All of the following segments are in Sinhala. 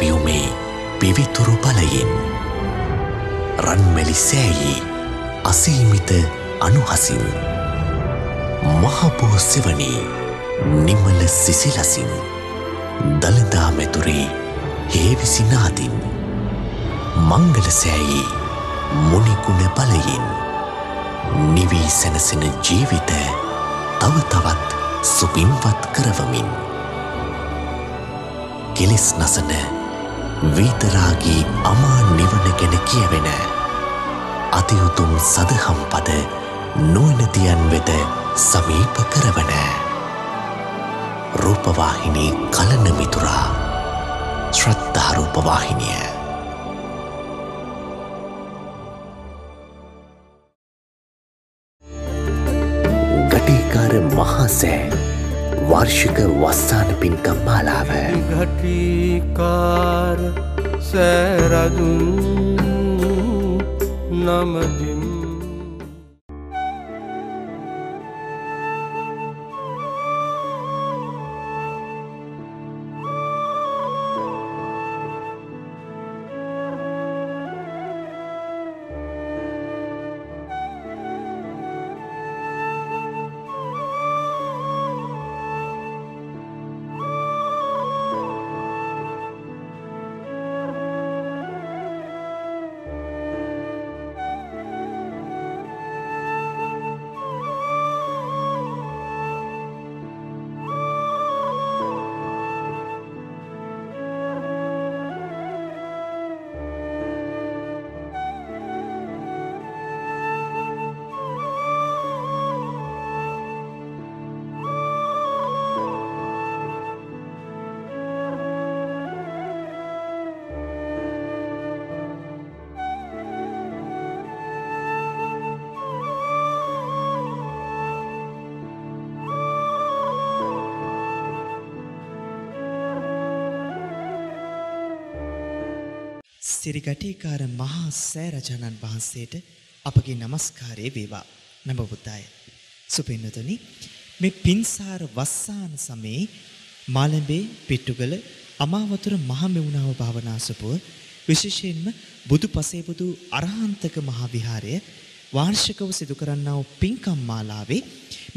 පියුමේ පිවිතුරු පලයෙන් රන්මැලි සෑයේ අසීමිත අනුහසින් මහපුව සෙවනී නිමල සිසිලසින් දළදා මැතුරේ හේවිසිනාදින් මංගල සෑයේ මුනිකුණ පලයෙන් නිවී සැනසෙන ජීවිත තව තවත් සුපින්වත් කරවමින් කෙලෙස් නසන වේතරාගී අමා නිවන ගැන කියවෙන අතියුතුම් සදහම් පද නෝනතියන් වෙත සමීප කරවන රූපවාහිනී කලනමිතුරා ශ්‍රත්තාරූපවාහිනිය ගටේකාර මහාසෑ වාර්ෂික වස්සාන පින්කම් මාලාව ගටිකාර සෑරදුන් නමද සිරිගටීකාර මහා සෑරජාණන් වහන්සේට අපගේ নমස්කාරය වේවා. නම බුද්දාය. සුපින්නතුනි මේ පින්සාර වස්සාන සමයේ මාළඹේ පිටුගල අමාවතුර මහමෙවුනාව භාවනාසපුව විශේෂයෙන්ම බුදු පසේබුදු අරහන්තක මහාවිහාරය වාර්ෂිකව සිදු කරන්නා වූ පින්කම් මාලාවේ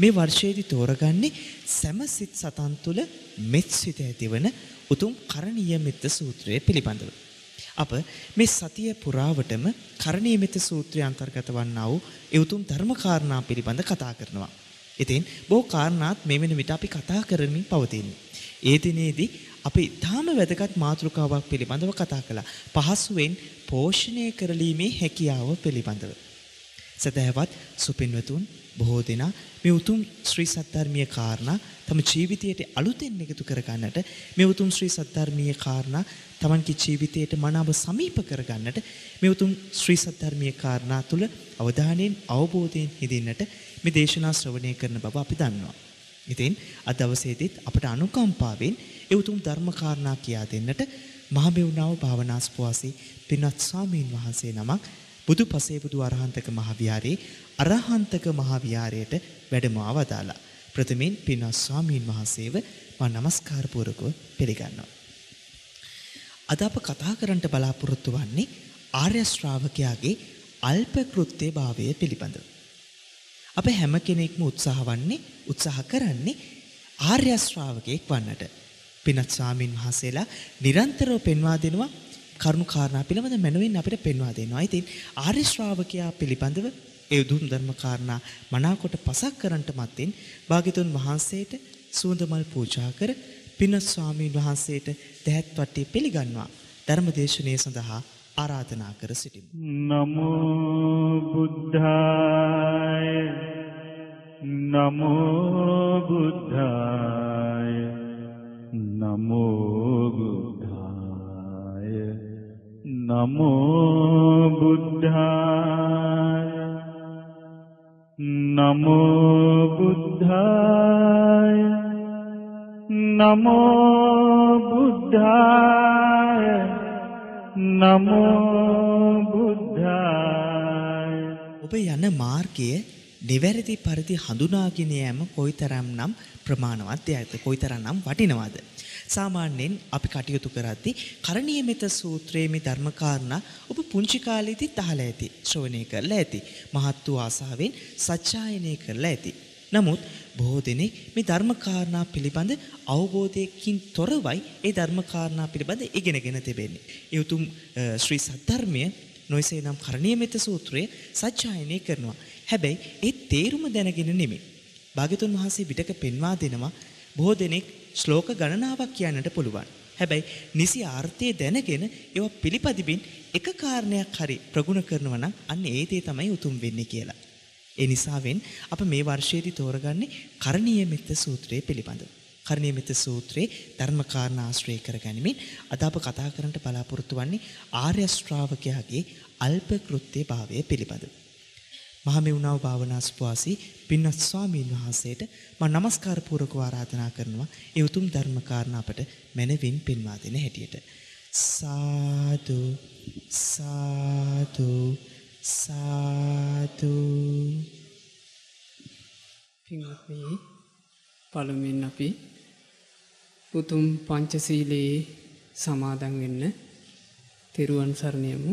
මේ වර්ෂයේදී තෝරගන්නේ සැමසිත සතන් තුළ මෙත්සිත ඇතිවන උතුම් කරණීය මෙත්ත සූත්‍රය පිළිබඳව. අප මේ සතිය පුරාවටම කරණීය මෙත සූත්‍රය අන්තර්ගත වන්නා වූ ඒ උතුම් ධර්ම කාරණා පිළිබඳ කතා කරනවා. ඉතින් බොහෝ කාරණාත් මේ වෙන විට අපි කතා කරමින් පවතින්නේ. ඒ දිනේදී අපි ඊටාම වැදගත් මාතෘකාවක් පිළිබඳව කතා කළා. පහසුවෙන් පෝෂණය කරලීමේ හැකියාව පිළිබඳව. සදහවත් සුපින්වතුන් බොහෝ දෙනා මේ උතුම් ශ්‍රී සත්‍ය ධර්මීය කාරණා තම ජීවිතයට අලුතෙන් එකතු කරගන්නට මේ උතුම් ශ්‍රී සද්ධර්මීය කාරණා තමන්ගේ ජීවිතයට මනාව සමීප කරගන්නට මේ උතුම් ශ්‍රී සද්ධර්මීය කාරණා තුල අවධානයෙන් අවබෝධයෙන් හිදින්නට මේ දේශනා ශ්‍රවණය කරන බව අපි දන්නවා. ඉතින් අද දවසේදීත් අපට අනුකම්පාවෙන් ඒ උතුම් ධර්ම කාරණා කියා දෙන්නට මහමෙවුනාව භාවනාස්පවාසී පින්වත් ස්වාමීන් වහන්සේ නමක් බුදු පසේ බුදු අරහන්තක මහාවිහාරයේ අරහන්තක මහාවිහාරයට වැඩම ආවදාලා. ප්‍රථමයෙන් පින්වත් ස්වාමීන් වහන්සේව මම নমස්කාර පූර්වකව පිළිගන්නවා. අද අප කතා කරන්නට බලාපොරොත්තු වන්නේ ආර්ය ශ්‍රාවකයාගේ අල්ප කෘත්‍ය භාවය පිළිබඳව. අප හැම කෙනෙක්ම උත්සාහවන්නේ උත්සාහ කරන්නේ ආර්ය ශ්‍රාවකයෙක් වන්නට. පින්වත් ස්වාමින් වහන්සේලා නිරන්තරව පෙන්වා දෙනවා කරුණු කාරණා පිළිබඳ මනෝවින් අපිට පෙන්වා දෙනවා. ඉතින් ආර්ය ශ්‍රාවකයා පිළිබඳව ඒ දුම් ධර්ම කාරණා මනාකොට පසක් කරන්නට මත්තෙන් භාග්‍යතුන් වහන්සේට සුවඳ මල් පූජා කර පින ස්වාමීන් වහන්සේට දැහැත් වට්ටිය පිළිගන්වා ධර්ම දේශනාව සඳහා ආරාධනා කර සිටිමු. නමෝ බුද්ධාය නමෝ බුද්ධාය නමෝ බුද්ධාය නමෝ බුද්ධාය නමෝ බුද්ධාය නමෝ බුද්ධාය නමෝ බුද්ධාය ඔබ යන මාර්ගය නිවැරදි පරිදි හඳුනාගෙන යෑම කොයිතරම්නම් ප්‍රමාණවත්ද කොයිතරම්නම් වටිනවද සාමාන්‍යයෙන් අපි කටයුතු කරද්දී කරණීයමෙත සූත්‍රයේ මේ ධර්මකාරණා ඔබ පුංචි කාලෙදිත් අහලා ඇති, ශ්‍රවණය කරලා ඇති, මහත් වූ ආසාවෙන් සත්‍යයනය කරලා ඇති. නමුත් බොහෝ දෙනෙක් මේ ධර්මකාරණා පිළිබඳ අවබෝධයකින් තොරවයි ඒ ධර්මකාරණා පිළිබඳ ඉගෙනගෙන තිබෙන්නේ. ඒ උතුම් ශ්‍රී සද්ධර්මය නොයසේ නම් කරණීයමෙත සූත්‍රය සත්‍යයනය කරනවා. හැබැයි ඒ තේරුම දැනගෙන නෙමෙයි. භාග්‍යතුන් වහන්සේ පිටක පෙන්වා දෙනවා බොහෝ දෙනෙක් ශ්ලෝක ගණනාවක් කියන්නට පුළුවන්. හැබැයි නිසි ආර්ථය දැනගෙන ඒව පිළිපදිබින් එක කාරණයක් හරි ප්‍රගුණ කරනව නම් අන්න ඒ දේ තමයි උතුම් වෙන්නේ කියලා. ඒ නිසාවෙන් අප මේ වර්ෂයේදී තෝරගන්නේ කරණීය මෙත්ත සූත්‍රය පිළිබඳව. කරණීය මෙත්ත සූත්‍රයේ ධර්ම කාරණා ආශ්‍රය කරගනිමින් අද අප කතා කරන්නට බලාපොරොත්තු වන්නේ ආර්ය ශ්‍රාවකයාගේ අල්ප කෘත්‍ය භාවය පිළිබඳව. මහමෙවුනාව භාවනාස්පවාසී පින්වත් ස්වාමීන් වහන්සේට මම নমස්කාර පූර්වකව ආරාධනා කරනවා ඒ උතුම් ධර්ම කාරණාපට මැනවින් පින්වා දෙන හැටියට සාදු සාදු සාදු පින්වත්නි පළමුවෙන් අපි උතුම් පංචශීලයේ සමාදන් වෙන්න තෙරුවන් සරණ යමු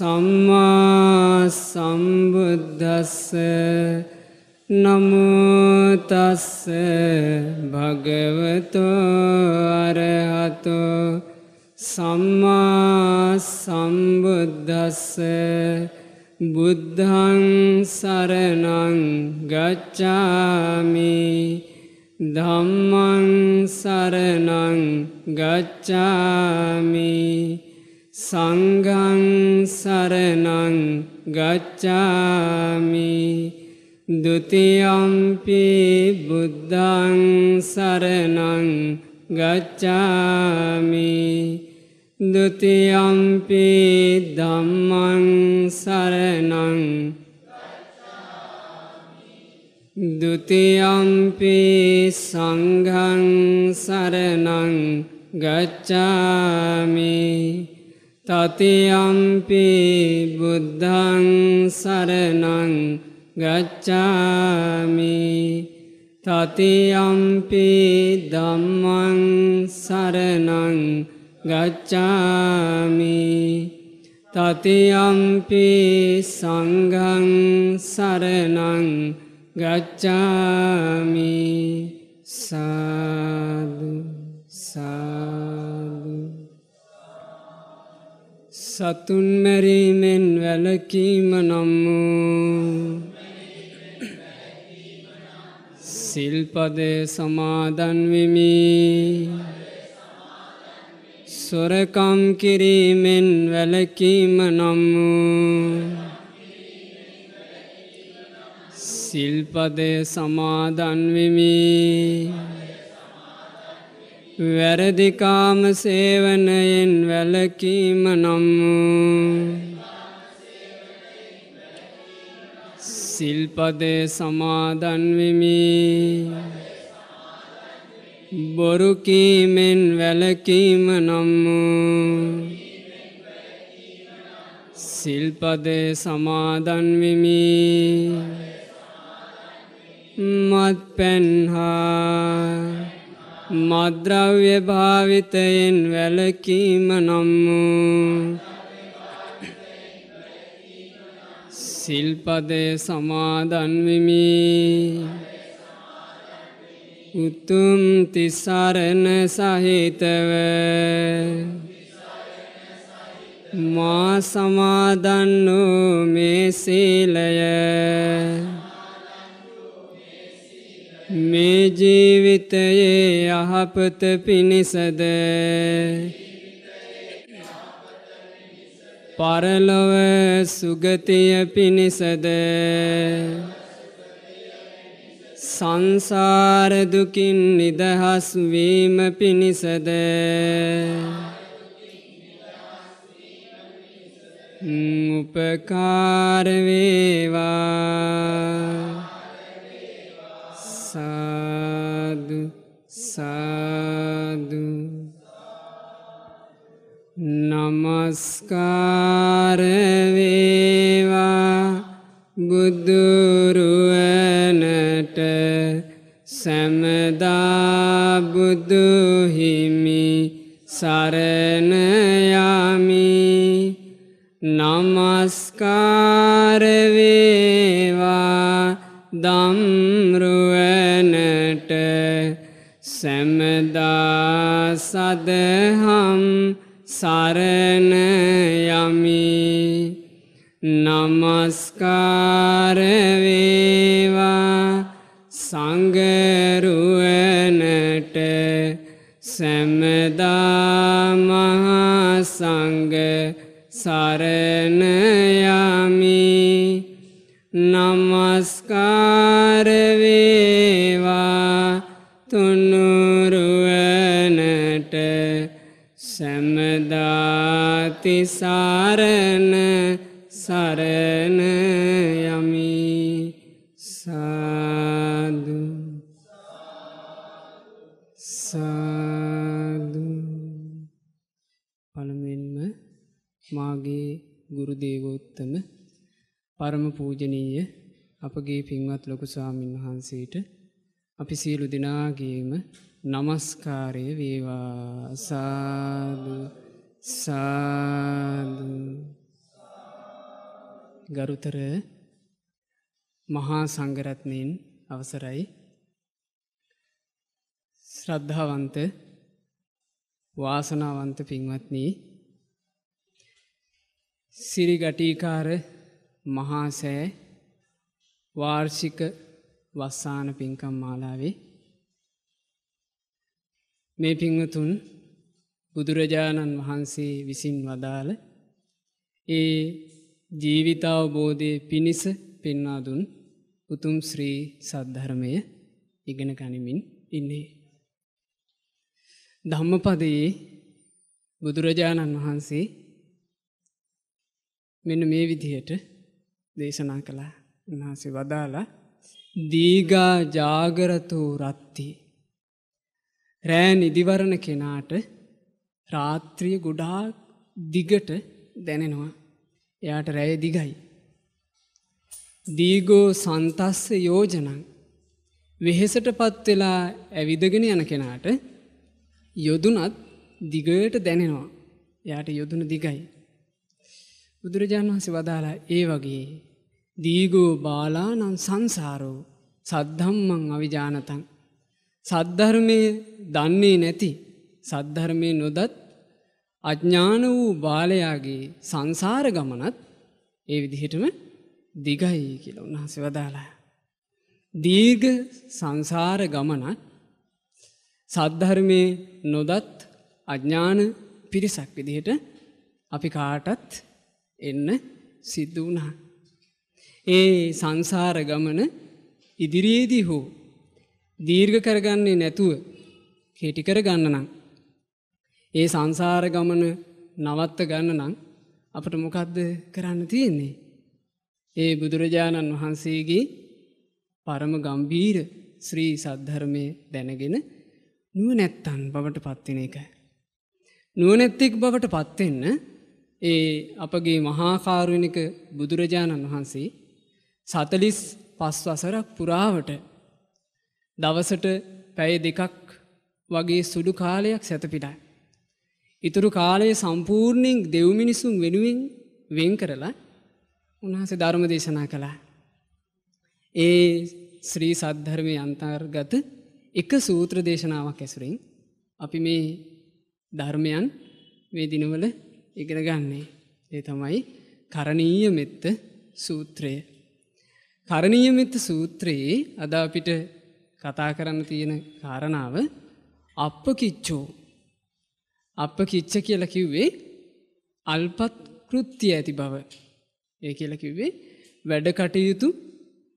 සම්මා සම්බුද්දස්ස නමුතස්ස භගවතෝ අරහතෝ සම්මා සම්බුද්දස්ස බුද්ධන් සරණං ගච්ඡාමි ධම්මන් සරණං ගච්ඡාමි සංගං සරණං ගච්ඡාමි දුතියම්පි බුද්ධං සරණං ගච්ඡාමි දුතියම්පි ධම්මං සරණං දුතියම්පි සංඝං සරණං ගච්ඡාමි තතියම්පි බුද්ධං සරණං ගච්ඡාමි තතියම්පි දම්මං සරණං ගච්ඡාමි තතියම්පි සංඝං සරණං ගච්ඡාමි සාදු සාදු සතුන් මැරීමෙන් වැලකීම නම් වූ සිල්පදය සමාදන්වෙමි සොරකම් කිරීමෙන් වැලකීම නම් වූ සිල්පදය සමාදන්වෙමි වැරදිකාම සේවනයෙන් වැලකීම නම් සිල්පදය සමාදන්වෙමි බොරුකීමෙන් වැලකීම නම් සිල්පදය සමාදන්වෙමි මත් පැන්හා මද්‍රව්‍ය භාවිතයෙන් වැලකීම නම්මු සිල්පදය සමාදන්විමි උතුම් තිසරණ සහිතව මා සමාදන්නු මේ සීලය මේ ජීවිතයේ යහපත පිණිසද පරලොව සුගතිය පිණිසද සංසාරදුකින් නිදහස් වීම පිණිසද උපකාරවේවා සාදු සාදු නමස්කාරවේවා බුදුරුවනට සැමදා බුදුහිමි සරණයාමි නමස්කාරවේවා දම්රුව සැමදා සදහම් සරණ යමි නමස්කාරවේවා සංගරුවනට සැමදාමහා සංග සරණයමි නමස්කාරය සතිසාරණ සරණ යමි සාදු සාදු පළමෙන්ම මාගේ ගුරු දේවෝත්තම පරම පූජනීය අපගේ පින්වත් ලොකු ස්වාමින් වහන්සේට අපි සියලු දෙනාගේම නමස්කාරය වේවා සාදු සාදු ගරුතර මහා සංගරත්නයෙන් අවසරයි ශ්‍රද්ධාවන්ත වාසනාවන්ත පින්වත්නී සිරිගටීකාර මහාසෑ වාර්ෂික වස්සාන පින්කම් මාලාවේ මේ පිංවතුන් බුදුරජාණන් වහන්සේ විසින් වදාළ ඒ ජීවිතාවබෝධය පිණිස පෙන්වාදුන් උතුම් ශ්‍රී සද්ධර්මය ඉගෙන ගනිමින් ඉන්නේ. ධම්මපදයේ බුදුරජාණන් වහන්සේ මෙන මේ විදිහයට දේශනා කළා උන්හන්සේ වදාලා දීගා ජාගරතෝ රත්ති රෑ නිදිවරණ කෙනාට රාත්‍රිය ගොඩා දිගට දැනෙනවා. එයාට රැය දිගයි. දීගෝ සන්තස්ස යෝජනං වෙහෙසට පත්වෙලා ඇවිදගෙන යන කෙනාට යොදුනත් දිගට දැනෙනවා. එයාට යොදුන දිගයි. බුදුරජාණන් වහසේ වදාලා ඒ වගේ දීගෝ බාලානං සංසාරෝ සද්ධම්මං අවිජානතන් සද්ධර්මය දන්නේ නැති සද්ධර්මය නොදත් අඥ්ඥාන වූ බාලයාගේ සංසාර ගමනත් ඒ විදිහටම දිගයි කියල උන්හස වදාලා. දීර්ග සංසාර ගමනත් සද්ධර්මය නොදත් අඥ්ඥාන පිරිසක් විදිහට අපි කාටත් එන්න සිද්ධ වුණා. ඒ සංසාර ගමන ඉදිරියේදී හෝ දීර්ඝ කරගන්නේ නැතුව කෙටිකර ගන්න නම් ඒ සංසාර ගමන නවත්ත ගන්න නම් අපට මොකක්ද කරන්න තියෙන්නේ. ඒ බුදුරජාණන් වහන්සේගේ පරම ගම්බීර ශ්‍රී සද්ධර්මය දැනගෙන නුවනැත්තන් බවට පත්තින එක. නුවනැත්තෙක් බවට පත්වෙන්න ඒ අපගේ මහාකාරුණික බුදුරජාණන් වහන්සේ සතලිස් පස් වසරක් පුරාවට දවසට පැය දෙකක් වගේ සුඩු කාලයක් සැතපිටයි. ඉතුරු කාලයේ සම්පූර්ණයෙන් දෙව්මිනිසුන් වෙනුවෙන් වෙන් කරලා උන්හස ධර්ම දේශනා කළා. ඒ ශ්‍රී සද්ධර්මය අන්තර්ගත එක සූත්‍ර දේශනාවක් ඇසුරින් අපි මේ ධර්මයන් මේ දිනවල ඉගෙන ගන්නේ. ඒ තමයි කරණීය මෙත්ත සූත්‍රය. කරණීය මෙත්ත සූත්‍රයේ අද අපිට කතා කරන්න තියෙන කාරණාව අප්පකිච්චෝ අප කිච්ච කියල කිව්වේ අල්පත් කෘත්තිය ඇති බව. ඒ කියල කිව්වේ වැඩ කටයුතු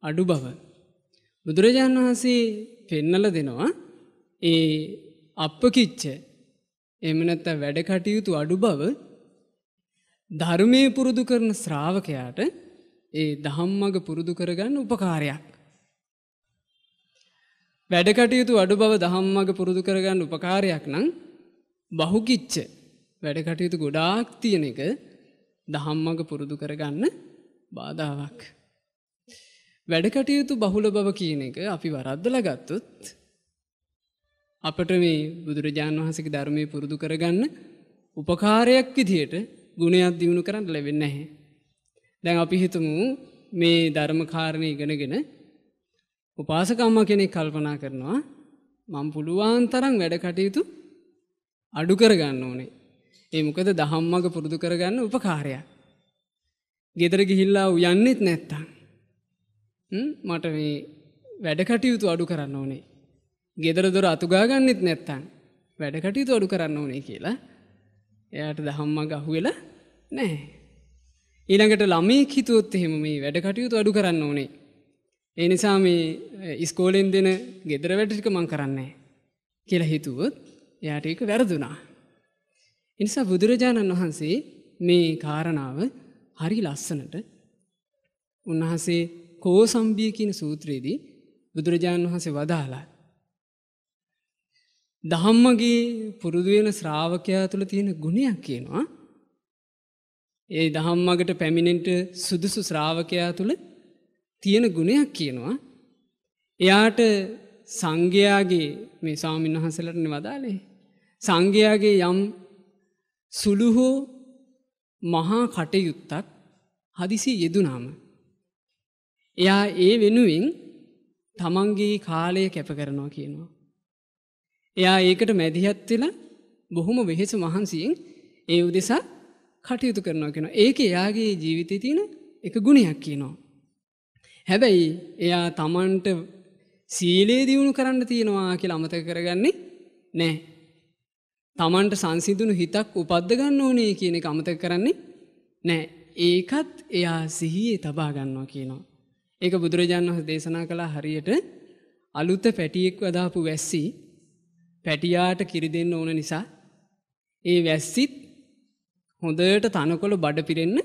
අඩු බව. බුදුරජාණන් වහන්සේ පෙන්නල දෙනවා ඒ අප කිච්ච එමනැත්ත වැඩ කටයුතු අඩු බව ධර්මය පුරුදු කරන ශ්‍රාවකයාට ඒ දහම්මග පුරුදු කරගන්න උපකාරයක්. වැඩකටයුතු අඩු බව දහම්මග පුරුදු කරගන්න උපකාරයක් නං බහුකිච්ච වැඩ කටයුතු ගොඩාක් තියෙන එක දහම්මග පුරුදු කරගන්න බාධාවක්. වැඩකටයුතු බහුල බව කියන එක අපි වරද්දල ගත්තුත් අපට මේ බුදුරජාණන් වහසක ධර්මය පුරුදු කරගන්න උපකාරයක් විදියට ගුණයක් දියුණු කරන්න ලැබෙන්න නැහැ. දැන් අපි හිතමු මේ ධර්මකාරණය ඉගෙනගෙන උපාසකම්ම කෙනෙක් කල්පනා කරනවා මං පුළුවන් තරම් වැඩ කටයුතු අඩු කරගන්න ඕනේ. ඒ මොකද දහම්මග පුරුදු කරගන්න උපකාරයක්. ගෙදර ගිහිල්ලා උයන්නෙත් නැත්තං. මට මේ වැඩකටයුතු අඩු කරන්න ඕනේ. ගෙදර දොර අතුගාගන්නෙත් නැත්තං වැඩකටයුතු අඩු කරන්න ඕනේ කියලා එයාට දහම්මග අහුවෙලා නැහැ. ඊළඟට ළමේ හිතුවොත් එහෙම මේ වැඩකටයුතු අඩු කරන්න ඕනේ. ඒ නිසා මේ ඉස්කෝලෙන් දෙන ගෙදර වැඩටික මං කරන්නේ කියලා හිතුවොත් එයාට ඒක වැරදුනා. එනිසා බුදුරජාණන් වහන්සේ මේ කාරණාව හරි ලස්සනට උන්වහන්සේ කෝසම්බිය කියන සූත්‍රයේදී බුදුරජාණන් වහන්සේ වදාලා. දහම්මගේ පුරුදුවෙන ශ්‍රාවකයා තුළ තියෙන ගුණයක් කියනවා. ඒ දහම්මගට පැමිණෙන්ට සුදුසු ශ්‍රාවකයා තුළ තියෙන ගුණයක් කියනවා. එයාට සංඝයාගේ මේ සාමීන් වහසලටන වදාලේ සංඝයාගේ යම් සුළුහෝ මහා කටයුත්තක් හදිසි යෙදුනාම. එයා ඒ වෙනුවෙන් තමන්ගේ කාලය කැප කරනවා කියනවා. එයා ඒකට මැදිහත් වෙලා බොහොම වෙහෙස මහන්සියෙන් ඒ උදෙසා කටයුතු කරනවා කියෙනවා. ඒක එයාගේ ජීවිතය තියෙන එක ගුණයක් කියනවා. හැබැයි එයා තමන්ට සීලේ දියුණු කරන්න තියෙනවා කියලා අමත කරගන්නේ නෑ. තමන්ට සංසිදුනු හිතක් උපද්දගන්න ඕනේ කියන එක අමතක කරන්නේ නෑ ඒකත් එයා සිහියේ තබා ගන්නවා කියනවා. ඒක බුදුරජාණන් වහ දේශනා කළා හරියට අලුත පැටියෙක් වදාපු වැස්සි පැටියාට කිරි දෙන්න ඕන නිසා ඒ වැස්සිත් හොඳට තනකොළ බඩ පිරෙන්න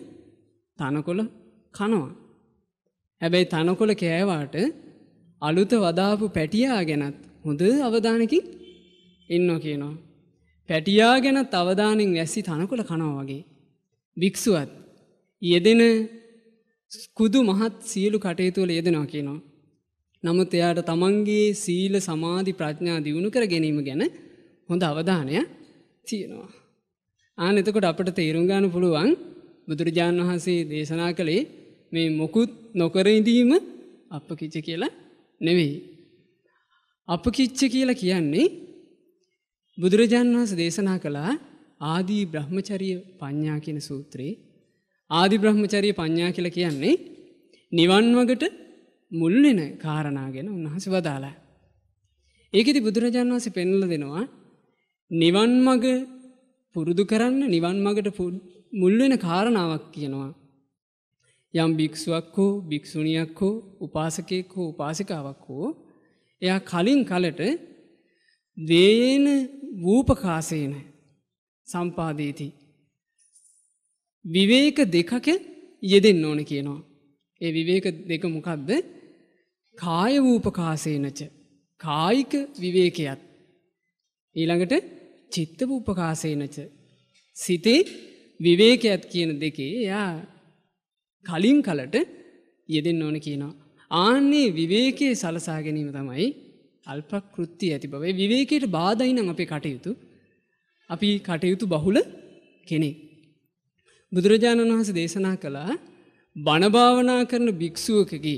තනකොළ කනවා. හැබැයි තනකොළ කෑවාට අලුත වදාපු පැටියා ගැනත් හොඳ අවධානකින් ඉන්න කියනවා. පැටියා ගැන තවදානෙන් ඇසි තනකුල කනවා වගේ. භික්‍ෂුවත් යෙදෙන කුදු මහත් සියලු කටයුතුවල යෙදෙනවා කියනවා. නමුත් එයාට තමන්ගේ සීල සමාධි ප්‍රඥා දියුණු කර ගැනීම ගැන හොඳ අවධානය තියෙනවා. ආන එතකොට අපට තේරුම්ගාන පුළුවන් බුදුරජාණන් වහන්සේ දේශනා කළේ මේ මොකුත් නොකරඉදීම අප කිච්ච කියලා නෙවෙයි. අප කිච්ච කියලා කියන්නේ බුදුරජාන් වහස දේශනා කළා ආදී බ්‍රහ්මචරිය පඤ්ඥා කියන සූත්‍රයේ ආදි බ්‍රහ්මචරිය පඤ්ඥා කියල කියන්නේ නිවන්වගට මුල්ලෙන කාරණාගෙන උන්හස වදාලා. ඒකෙති බුදුරජාන් වහස පෙන්ල දෙනවා නිවන් මග පුරුදු කරන්න නිවන් මගට මුල්ලෙන කාරණාවක් කියනවා. යම් භික්ෂුවක් හෝ භික්‍ෂුණියක් හෝ උපාසකයෙක් හෝ උපාසිකාවක් හෝ එයා කලින් කලට වේන වූපකාසේන සම්පාදීති. විවේක දෙකක යෙදෙන් ඕන කියනවා. ඒ විවේක දෙක මොකක්ද කාය වූපකාසේනච කායික විවේකයත්. ඊළඟට චිත්ත වූපකාසේනච. සිතේ විවේකයත් කියන දෙකේ යා කලින් කලට යෙදෙන් ඕන කියනවා. ආන්නේ විවේකයේ සලසා ගැනීම තමයි අල්පකෘත්ති ඇති බවේ විවේකයට බාධයි නම් අපේ කටයුතු අපි කටයුතු බහුල කෙනෙක්. බුදුරජාණන් වහස දේශනා කළා බණභාවනා කරන භික්‍ෂුවකකි.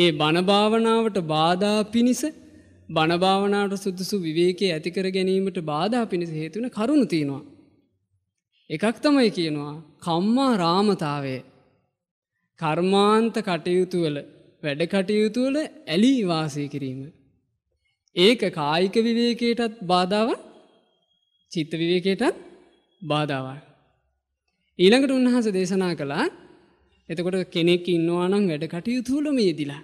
ඒ බණභාවනාවට බාධා පිණිස බණභාවනාවට සුදුසු විවේකයේ ඇතිකර ගැනීමට බාධා පිණිස හේතුවන කරුණු තියෙනවා. එකක් තමයි කියනවා කම්මා රාමතාවය කර්මාන්ත කටයුතුවල වැඩ කටයුතු වල ඇලී වාසය කිරීම. ඒක කායික විවේකයටත් බාධාවක් චිත්ත විවේකයටත් බාධාවක්. ඊළඟට උන්වහස දේශනා කළා එතකොට කෙනෙක් ඉන්නවානම් වැඩ කටයුතුලම යෙදිලා.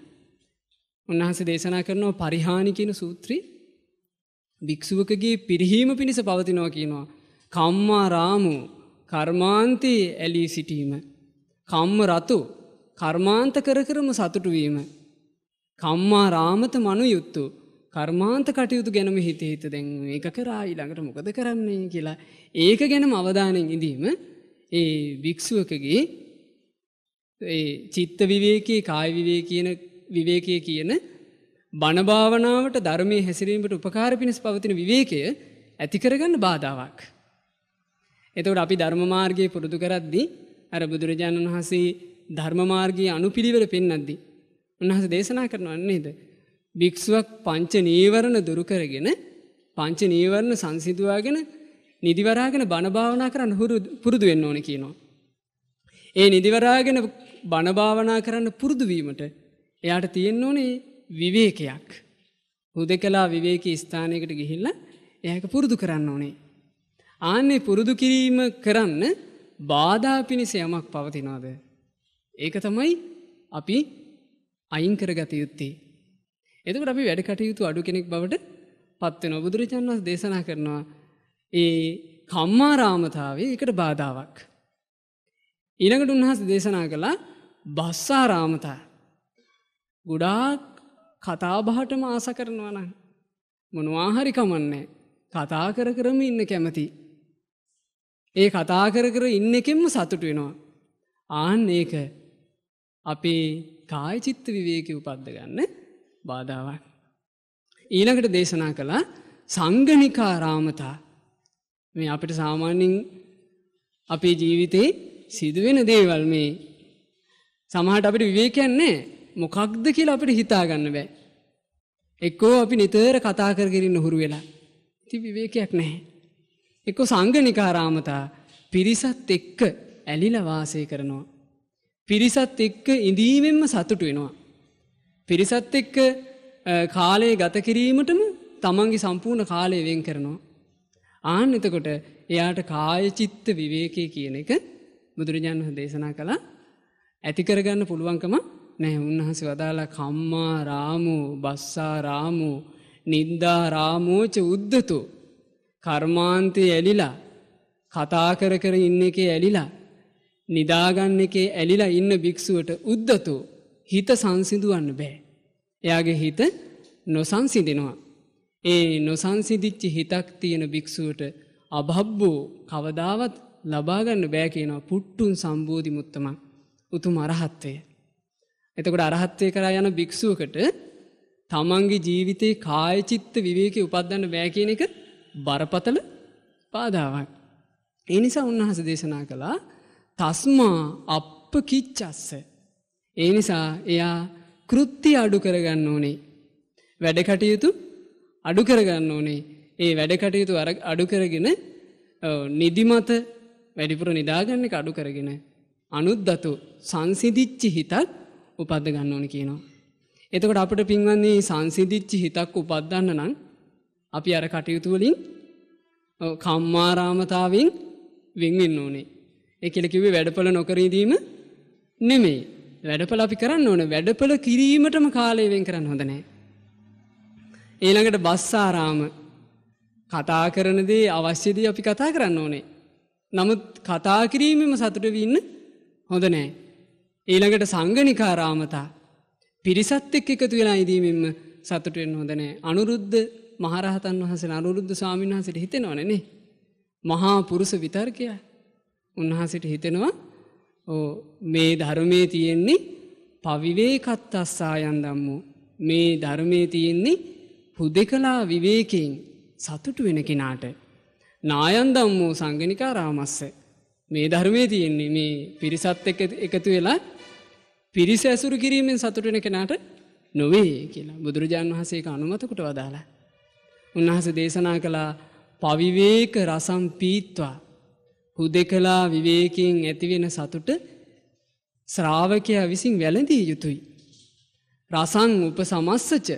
උන්වහස දේශනා කරනවා පරිහානිකෙන සූත්‍රී භික්‍ෂුවකගේ පිරිහීම පිණිස පවතිනවා කියනවා. කම්මා රාමු කර්මාන්තයේ ඇලී සිටීම. කම්ම රතු කර්මාන්ත කර කරම සතුටු වීම. කම්මා රාමත මනු යුත්තු. කර්මාන්ත කටයුතු ගැනම හිත හිත දැන් ඒක කරා ඊළඟට මොකද කරන්නේ කියලා. ඒක ගැනම අවධානෙන් ඉඳීම ඒ භික්‍ෂුවකගේ ඒ චිත්ත විවේකයේ කාය විවේ කියන විවේකය කියන බණභාවනාවට ධර්මය හැසිරීමට උපකාර පිණිස් පවතින විවේකය ඇතිකරගන්න බාධාවක්. එතවට අපි ධර්මමාර්ගය පුරුදු කරද්දි අර බුදුරජාණන් වහසේ ධර්මමාර්ගයේ අනුපිළිවෙර පෙන්නද්දි. උන්හස දේශනා කරනවන්නේද. භික්ෂුවක් පංච නීවරණ දුරුකරගෙන පංච නීවරණ සංසිදුවාගෙන නිදිවරාගෙන බණභාවනා කරන්න හුරු පුරුදු වෙන්න ඕන කියනවා. ඒ නිදිවරාගෙන බණභාවනා කරන්න පුරුදුවීමට එයාට තියෙන්න ඕනේ විවේකයක්. හුදෙකලා විවේක ස්ථානයකට ගිහිල්ල ඒක පුරුදු කරන්න ඕනේ. ආන්නේ පුරුදු කිරීම කරන්න බාධා පිණිස යමක් පවතිනවාද. ඒක තමයි අපි අයිංකරගත යුත්තේ. එතකට අපි වැඩ කටයුතු අඩු කෙනෙක් බවට පත්වෙන බුදුරජාන් වස් දේශනා කරනවා ඒ කම්මාරාමතාවේ එකට බාධාවක්. ඉනකට උන්හස් දේශනා කළා බස්සාරාමතා. ගුඩාක් කතාබහටම ආස කරනවන. මොනවාහරි කමන්නේ කතා කර කරම ඉන්න කැමති. ඒ කතා කර කර ඉන්න එකෙන්ම සතුට වෙනවා. ආන්න ඒක අපේ කායචිත්ත විවේක උපද්දගන්න බාධාවන්. ඊනකට දේශනා කළා සංගනිකා රාමතා මේ අපට සාමාන්‍යෙන් අපේ ජීවිතේ සිදුවෙන දේවල් මේ සමහට අපිට විවේකයන්නේ මොකක්ද කියලා අපිට හිතාගන්න බෑ. එක්කෝ අපි නිතර කතා කරගෙරන්න හුරු වෙලා ති විවේකයක් නැහැ. එක්කො සංගනිකා රාමතා පිරිසත් එක්ක ඇලිලවාසය කරනවා. පිරිසත් එක්ක ඉඳීමෙන්ම සතුට වෙනවා. පිරිසත් එක්ක කාලය ගත කිරීමටම තමන්ගේ සම්පූර්ණ කාලය වෙන් කරනවා. ආන එතකොට එයාට කායචිත්ත විවේකය කියන එක බුදුරජාණන් දේශනා කළා ඇතිකරගන්න පුළුවන්කම නැහැ උන්වහස වදාලා කම්මා රාමෝ බස්සා රාමෝ නින්දා රාමෝච උද්දතු කර්මාන්තය ඇලිලා කතා කර කර ඉන්න එක ඇලිලා නිදාගන්න එකේ ඇලිලා ඉන්න භික්‍ෂුවට උද්දතු හිත සංසිදුවන්න බෑ. එයාගේ හිත නොසංසිදෙනවා. ඒ නොසංසිදිච්චි හිතක් තියෙන භික්‍ෂුවට අභබ්බෝ කවදාවත් ලබාගන්න බෑ කියනවා පුට්ටුන් සම්බෝධි මුත්තම උතුම අරහත්වය. එතකොට අරහත්වය කරා යන භික්‍ෂුවකට තමන්ගේ ජීවිතයේ කායචිත්ත විවේක උපත්දන්න බෑ කියන එක බරපතල පාදාවක්. එනිසා උන්වහස දේශනා කලා තස්මා අප කිච්චස්ස. ඒ නිසා එයා කෘත්ති අඩු කරගන්න ඕනේ. වැඩකටයුතු අඩු කරගන්න ඕනේ. ඒ වැඩකටයුතු අඩු කරගෙන නිදිමත වැඩිපුර නිදාගන්න එක අඩු කරගෙන. අනුද්දතු සංසිදිච්චි හිතත් උපද්ද ගන්න ඕන කියනවා. එතකොට අපට පින්වන්නේ සංසිදිච්චි හිතක් උපද්දන්න නම් අපි අර කටයුතුවලින් කම්මාරාමතාවෙන් වෙන්වෙන්න ඕනේ. එකලකිවේ වැඩපල නොකරීදීම නෙමේ වැඩපල අපි කරන්න ඕන වැඩපල කිරීමටම කාලයවෙන් කරන්න හොඳනෑ. ඒළඟට බස්සාරාම කතා කරනදේ අවශ්‍යදී අපි කතා කරන්න ඕනේ. නමුත් කතාකිරීමම සතුට වන්න හොඳ නෑ. ඒළඟට සංගනිකාරාමතා පිරිසත් එක් එකතු වෙලා ඉදීමෙන්ම සතුටෙන් හොඳනෑ අනුරුද්ධ මහරහතන් වහස අනුරුද්ධ ස්වාමින් වහසට හිතෙනවනනේ. මහා පුරුස විතර්කයා උන්වහන්සට හිතෙනවා මේ ධර්මය තියෙන්නේ පවිවේකත් අස්සායන් දම්මු. මේ ධර්මය තියෙන්නේ හුදෙකලා විවේකයෙන් සතුටු වෙන කෙනාට. නායන් දම්මෝ සංගනිකා රාමස්ස. මේ ධර්මය තියෙන්නේ මේ පිරිසත් එකතු වෙලා පිරිස ඇසුරු කිරීමෙන් සතුටෙන කෙනාට නොවේ කියලා බුදුරජාණන් වහසේක අනුමතකුට වදාලා. උන්වහස දේශනා කළා පවිවේක රසම් පීත්වා හුදෙකලා විවේකයෙන් ඇතිවෙන සතුට ශ්‍රාවකය විසින් වැළඳී යුතුයි. රසං උප සමස්සච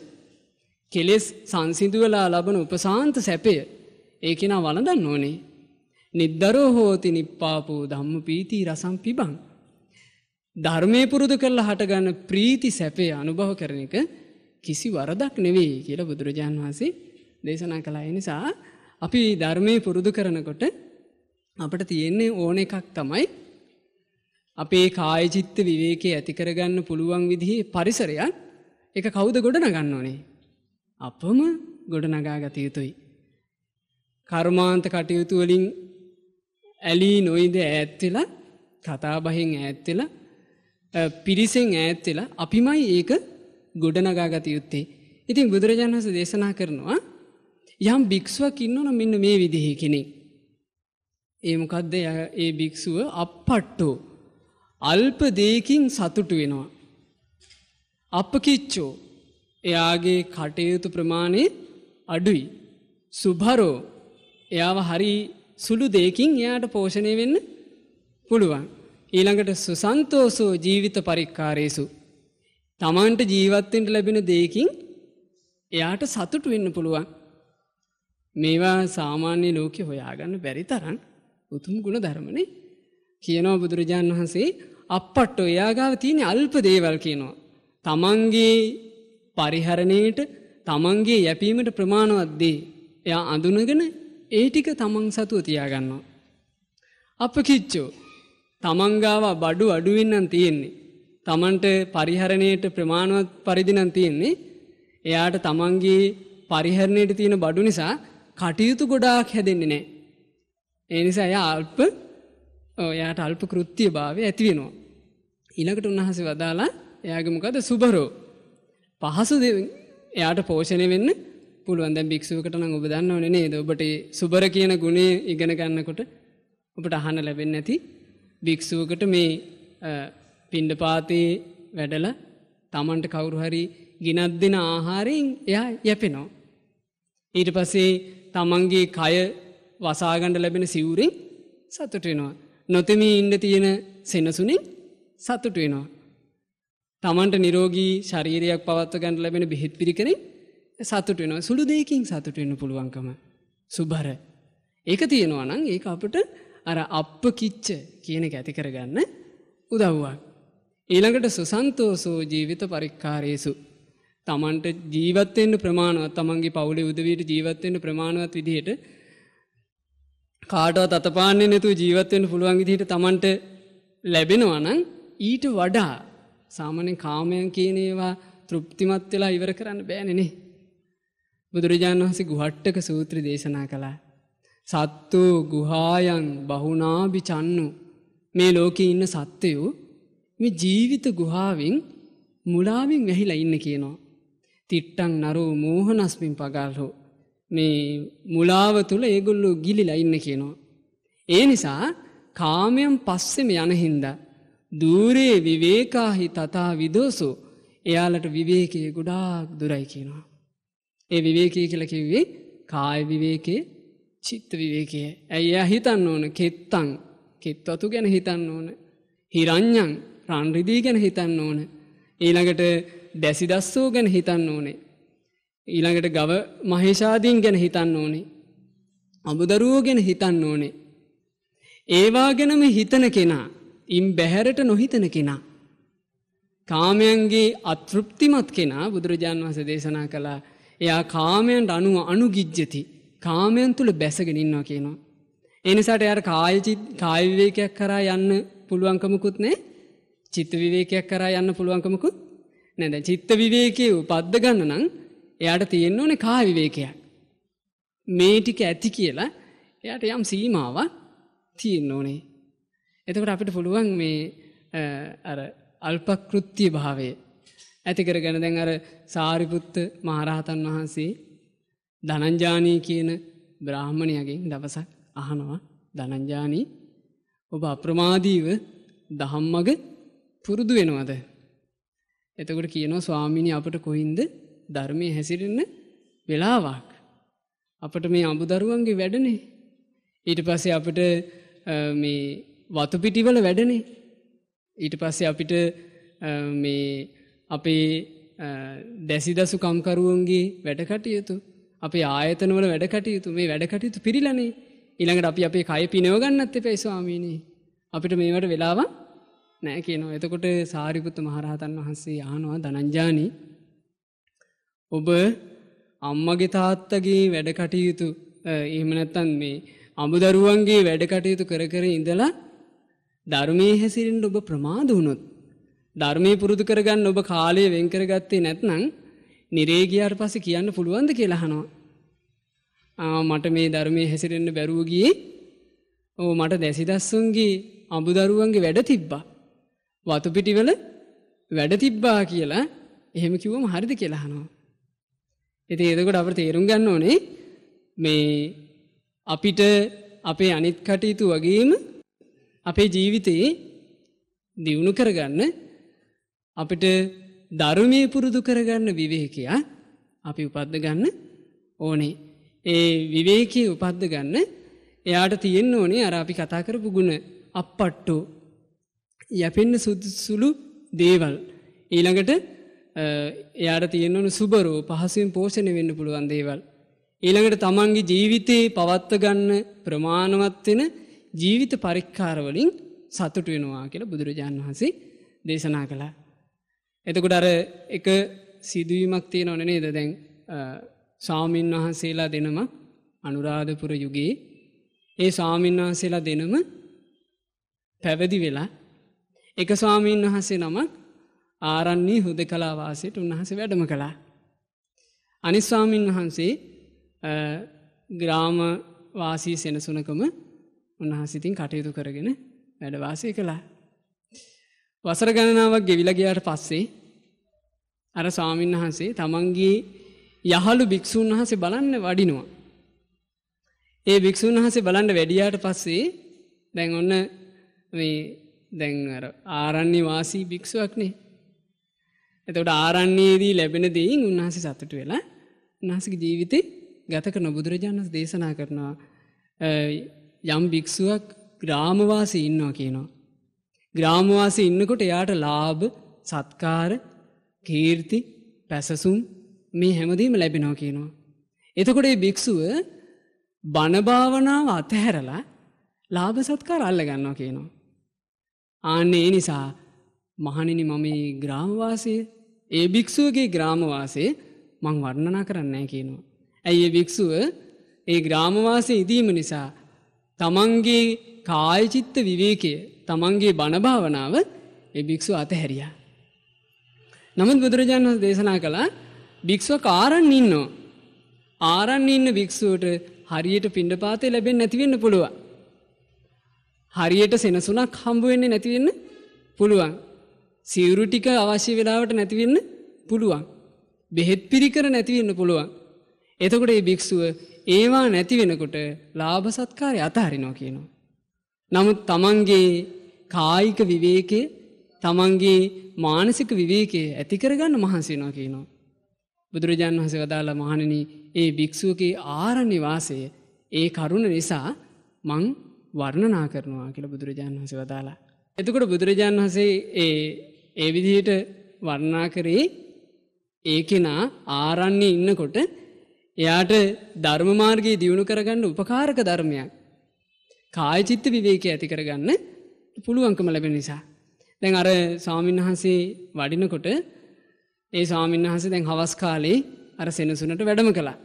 කෙලෙස් සංසිදුවලා ලබන උපසාන්ත සැපය ඒකෙනා වලදන්න ඕනේ. නිද්දරෝ හෝති නිප්පාපෝ ධම්ම පීති රසම් පිබං. ධර්මය පුරුදු කරලා හටගන්න ප්‍රීති සැපේ අනුභව කරන එක කිසි වරදක් නෙවෙයි කියලා බුදුරජාන් වහන්සේ දේශනා කලා නිසා අපි ධර්මය පුරුදු කරනකොට අපට තියෙන්නේ ඕන එකක් තමයි අපේ කායචිත්ත විවේකයේ ඇතිකරගන්න පුළුවන් විදිහේ පරිසරයන් එක කවුද ගොඩ නගන්න ඕනේ. අපම ගොඩ නගා ගත යුතුයි. කර්මාන්ත කටයුතු වලින් ඇලී නොයිද ඈත්වෙලා කතාබහෙන් ඈත්වෙලා පිරිසෙන් ඈත්වෙලා අපිමයි ඒක ගොඩනගා ගත යුත්තේ. ඉතින් බුදුරජාණන්ස දේශනා කරනවා යම් භික්ෂුවක් ඉන්නවන මෙන්න මේ විදිහි කෙනෙක්. ඒ මොකක්ද ඒ භික්‍ෂුව අපපට්ටෝ. අල්ප දේකින් සතුටු වෙනවා. අපකිච්චෝ එයාගේ කටයුතු ප්‍රමාණය අඩුයි. සුභරෝ එයාව හරි සුළු දෙකින් එයාට පෝෂණය වෙන්න පුළුවන්. ඊළඟට සුසන්තෝසෝ ජීවිත පරික්කාරයසු. තමන්ට ජීවත්තෙන්ට ලැබෙන දෙකින් එයාට සතුටු වෙන්න පුළුවන්. මේවා සාමාන්‍ය ලෝකෙ හොයාගන්න බැරි තරන්. උතුම් ගුණ ධර්මනේ කියනවා බුදුරජාණන් වහන්සේ අපට්ට ඔයාගාව තියෙන අල්ප දේවල් කියනවා. තමන්ගේ පරිහරණයට තමන්ගේ යැපීමට ප්‍රමාණවත්දේ. එයා අඳුනගෙන ඒ ටික තමන් සතුව තියාගන්නවා. අප කිච්චෝ තමන්ගාව බඩු අඩුවෙන්න්නන් තියෙන්නේ. තමන්ට පරිහරණයට ප්‍රමාණවත් පරිදිනන් තියෙන්නේ. එයාට තමන්ගේ පරිහරණයට තියෙන බඩු නිසා කටයුතු ගොඩාක් හැදෙන්නේ නෑ. ඒ නිසා එයා අල්ප එයාට අල්ප කෘත්‍ය භාවය ඇති වෙනවා. ඊළඟට උන්වහන්සේ වදාලා එයාගේ මොකද සුබරෝ. පහසු එයාට පෝෂණය වෙන්න පුළුවන් දැන් භික්ෂුවකට නම් ඔබ දන්නවනේ නේද? ඔබට සුබර කියන ගුණය ඉගෙන ගන්නකොට ඔබට අහන්න ලැබෙන්නේ නැති භික්ෂුවකට මේ පිණ්ඩපාතේ වැඩලා Tamanට කවුරු හරි ගිනත් දෙන ආහාරයෙන් එයා යැපෙනවා. ඊට පස්සේ තමන්ගේ කය වසාගණ්ඩ ලැබෙන සිවුරෙන් සතුට වෙනවා. නොතෙම ඉන්න තියෙන සෙනසුනින් සතුට වෙනවා. තමන්ට නිරෝගී ශරීරයක් පවත්ව ගන්න ලැබෙන බෙහෙත් පිරිකරින් සතුට වෙනවා සුළු දෙයකින් සතුට වෙන්න පුළුවන්කම සුභර. ඒක තියෙනවා නම් ඒක අපට අර අප්ප කිච්ච කියන එක ඇති කරගන්න උදව්වක්. ඊළඟට සුසන්තෝසෝ ජීවිත පරික්කාරයසු. තමන්ට ජීවත්වෙන්න්න ප්‍රමාණවත් තමන්ගේ පවුලි උදවීට ජීවත්වෙන්න්න ප්‍රමාණවත් විදිහයට කාටවත් අතපාන්නේ නැතුව ජීවත්වෙන් පුළුවන් විදිහට තමන්ට ලැබෙනවා නම් ඊට වඩා සාමාන්‍ය කාමයන් කියන ඒවා තෘප්තිමත් වෙලා ඉවර කරන්න බෑනෙනේ. බුදුරජාණන් වහන්සේ ගුහට්ටක සූත්‍ර දේශනා කළා. සත්තු ගුහායන් බහුනාභි චන්නු මේ ලෝකේ ඉන්න සත්වයෝ මේ ජීවිත ගුහාවෙන් මුලාවෙන් වැහිලා ඉන්න කියනවා. තිට්ටං නරෝ මෝහනස්මින් පගල්හෝ මේ මුලාව තුළ ඒගොල්ලු ගිලිලා ඉන්න කියනවා. ඒ නිසා කාමයම් පස්සෙම යනහින්ද. දූරේ විවේකාහි තතා විදෝසු එයාලට විවේකය ගොඩාක් දුරයි කියනවා. ඒ විවේකය කලකිවේ කාය විවේකේ චිත්ත විවේකය. ඇයි හිතන්න ඕන කෙත්තං කෙත්වතු ගැන හිතන්න ඕන. හිරං්ඥං රන්රිදී ගැන හිතන්න ඕන. ඊළඟට දැසිදස්සෝ ගැන හිතන්න ඕනේ. ඊළඟට ගව මහේෂාදීන් ගැන හිතන්න ඕනේ. අමුදරුවෝ ගැන හිතන්න ඕනේ. ඒවා ගැනම හිතන කෙනා ඉම් බැහැරට නොහිතන කෙනා. කාමයන්ගේ අතෘප්තිමත් කෙනා බුදුරජාන් වහස දේශනා කළා එයා කාමයන්ට අනුව අනුගිජ්ජති කාමයන් තුළ බැසගෙනින්වා කියනවා. එනිසාට එයට කායචි කායවිවේකයක් කරා යන්න පුළුවන්කමකුත් නෑ චිත්ත විවේකයක් කරා යන්න පුළුවන්කමකුත් නැද චිත්ත විවේකය උපද්ද ගන්න නම් එයාට තියෙන්න ඕනේ කා විවේකයක්. මේ ටික ඇති කියලා එයාට යම් සීමාවක් තියෙන්න ඕනේ. එතකොට අපිට පුළුවන් මේ අර අල්පකෘත්‍ය භාවය ඇති කරගෙන දැන් අර සාරිපුත්ත මහරහතන් වහන්සේ ධනංජානී කියන බ්‍රාහ්මණයගෙන් දවසක් අහනවා ධනංජානී ඔබ අප්‍රමාදීව දහම්මග පුරුදු වෙනවද? එතකොට කියනවා ස්වාමීනි අපට කොහින්ද ධර්මය හැසිරන්න වෙලාවක්. අපට මේ අඹුදරුවන්ගේ වැඩනේ. ඊට පස්සේ අපට වතුපිටිවල වැඩනේ. ඊට පස්සේ අපිට අපේ දැසි දසු කම්කරුවන්ගේ වැඩකටයුතු. අපේ ආයතනවල වැඩකටයුතු මේ වැඩකටයුතු පිරිලනේ ඉළඟට අපි අපේ කය පිනවගන්නත් එ පැයිස්වාමීනී. අපිට මේවට වෙලාව නෑ කියනවා. එතකොට සාරිපුත්ත මහරහතන් වහන්සේ යහනවා දනංජානී ඔබ අම්මගේ තාත්තගේ වැඩකටයුතු එහමනැත්තන් මේ අඹ දරුවන්ගේ වැඩකටයුතු කර කර ඉඳලා ධර්මය හැසිරෙන්ට ඔබ ප්‍රමාද වුණොත්. ධර්මය පුරුදු කරගන්න ඔබ කාලය වෙන්කරගත්තේ නැත්නං නිරේගයාට පස කියන්න පුළුවන්ද කියලාහනවා. මට මේ ධර්මය හැසිරෙන්න්න බැරුවගිය ඕ මට දැසිදස්සුන්ගේ අඹු දරුවන්ගේ වැඩ තිබ්බා. වතුපිටිවල වැඩ තිබ්බා කියලා එහෙම කිව්වම හරිද කියලාහනවා. එති එදකොට අප තේරුම් ගන්න ඕනේ මේ අපිට අපේ අනිත් කටයුතු වගේම අපේ ජීවිතයේ දියුණු කරගන්න අපිට ධර්මය පුරුදු කරගන්න විවේකයා අපි උපද්ද ගන්න ඕනේ. ඒ විවේකී උපද්ද ගන්න එයාට තියෙන්න්න ඕනේ අර අපි කතා කරපු ගුණ අපපට්ටෝ යැපෙන්න්න සුදුසුළු දේවල් ඊළඟට එයාට තියෙන්වන සුබරෝ පහසුවෙන් පෝෂණය වෙන්න පුළුවන් දේවල්. ඊළඟට තමන්ගේ ජීවිතයේ පවත්වගන්න ප්‍රමාණවත්වෙන ජීවිත පරික්කාරවලින් සතුට වෙනවා කියලා බුදුරජාණන් වහන්සේ දේශනා කළා. එතකොට අර එක සිදුවීමක් තියෙන ඕන නේද දැන් ස්වාමීන් වහන්සේලා දෙනම අනුරාධපුර යුගයේ ඒ ස්වාමීන් වහන්සේලා දෙනම පැවදි වෙලා එක ස්වාමීන් වහන්සේ නමක් ආරන්නේ හුද කලාවාසයට උන්වහස වැඩම කළා. අනිස්වාමීන් වහන්සේ ග්‍රාමවාසී සෙනසුනකම උන්හසිතින් කටයුතු කරගෙන වැඩවාසය කළා. වසර ගණනාවක් ගෙවිලගයාට පස්සේ අර ස්වාමීන් වහන්සේ තමන්ගේ යහළු භික්‍ෂූන් වහසේ බලන්න වඩිනවා. ඒ භික්‍ෂූන් වහසේ බලන්ඩ වැඩියාට පස්සේ දැන් ඔන්න දැන් ආරන්නේ වාසී භික්ෂුවක්නේ එතකට ආරන්නේදී ලැබෙන දෙයින් උන්හස සතුට වෙලා උන්හසක ජීවිතය ගත කරන බුදුරජාණන් දේශනා කරනවා යම් භික්‍ෂුවක් ග්‍රාමවාසි ඉන්නවා කියනවා. ග්‍රාමවාසි ඉන්නකොට එයාට ලාභ සත්කාර කීර්ති පැසසුම් මේ හැමදීම ලැබෙනෝ කියනවා. එතකොට භික්‍ෂුව බණභාවනාව අතහැරලා ලාභ සත්කාර අල්ල ගන්නවා කියනවා. ආන්නේ ඒ නිසා මහනිනි මම ග්‍රාමවාසය ඒ භික්‍ෂුවගේ ග්‍රාමවාසේ මං වර්ණනා කරන්නේ කියනවා. ඇයි ඒ භික්‍ෂුව ඒ ග්‍රාමවාසේ ඉදීම නිසා තමන්ගේ කායචිත්ත විවේකය තමන්ගේ බණභාවනාව ඒ භික්‍ෂු අත හැරියා. නමුත් බුදුරජාණන් වහස දේශනා කළා භික්‍ෂුව කාරන්න ඉන්නෝ. ආරන්න ඉන්න භික්‍ෂුවට හරියට පිණ්ඩපාතය ලැබෙන් නැතිවෙන්න පුළුවන්. හරියට සෙනසුනක් හම්බුවෙන්නේ නැතිවෙන්න පුළුවන්. සිවුරු ටික අවශ්‍ය වෙලාවට නැතිවෙන්න පුළුවන්. බෙහෙත් පිරිකර නැතිවෙන්න පුළුවන්. එතකොට ඒ භික්‍ෂුව ඒවා නැතිවෙනකොට ලාභ සත්කාරය අතහරිනෝ කියනවා. නමුත් තමන්ගේ කායික විවේකය තමන්ගේ මානසික විවේකයේ ඇතිකරගන්න මහන්සේනෝ කියනවා. බුදුරජාන් වහස වදාලා මහණන ඒ භික්‍ෂුවගේ ආරණ්‍යවාසය ඒ කරුණ නිසා මං වර්ණනා කරනවා කියල බුදුරජාන් වහස වදාලා. එතකොට බුදුරජාන් වහසේ ඒ ඒ විදියට වර්ණා කරේ ඒකෙනා ආරන්නේ ඉන්නකොට එයාට ධර්මමාර්ගයේ දියුණු කරගන්න උපකාරක ධර්මයක් කායචිත්ත විවේකය ඇති කරගන්න පුළුවන්කම ලැබෙන නිසා. දැන් අර ස්වාමීන් වහන්සේ වඩිනකොට ඒ ස්වාමීන් වහන්සේ දැන් හවස් කාලේ අර සෙනසුනට වැඩම කළා.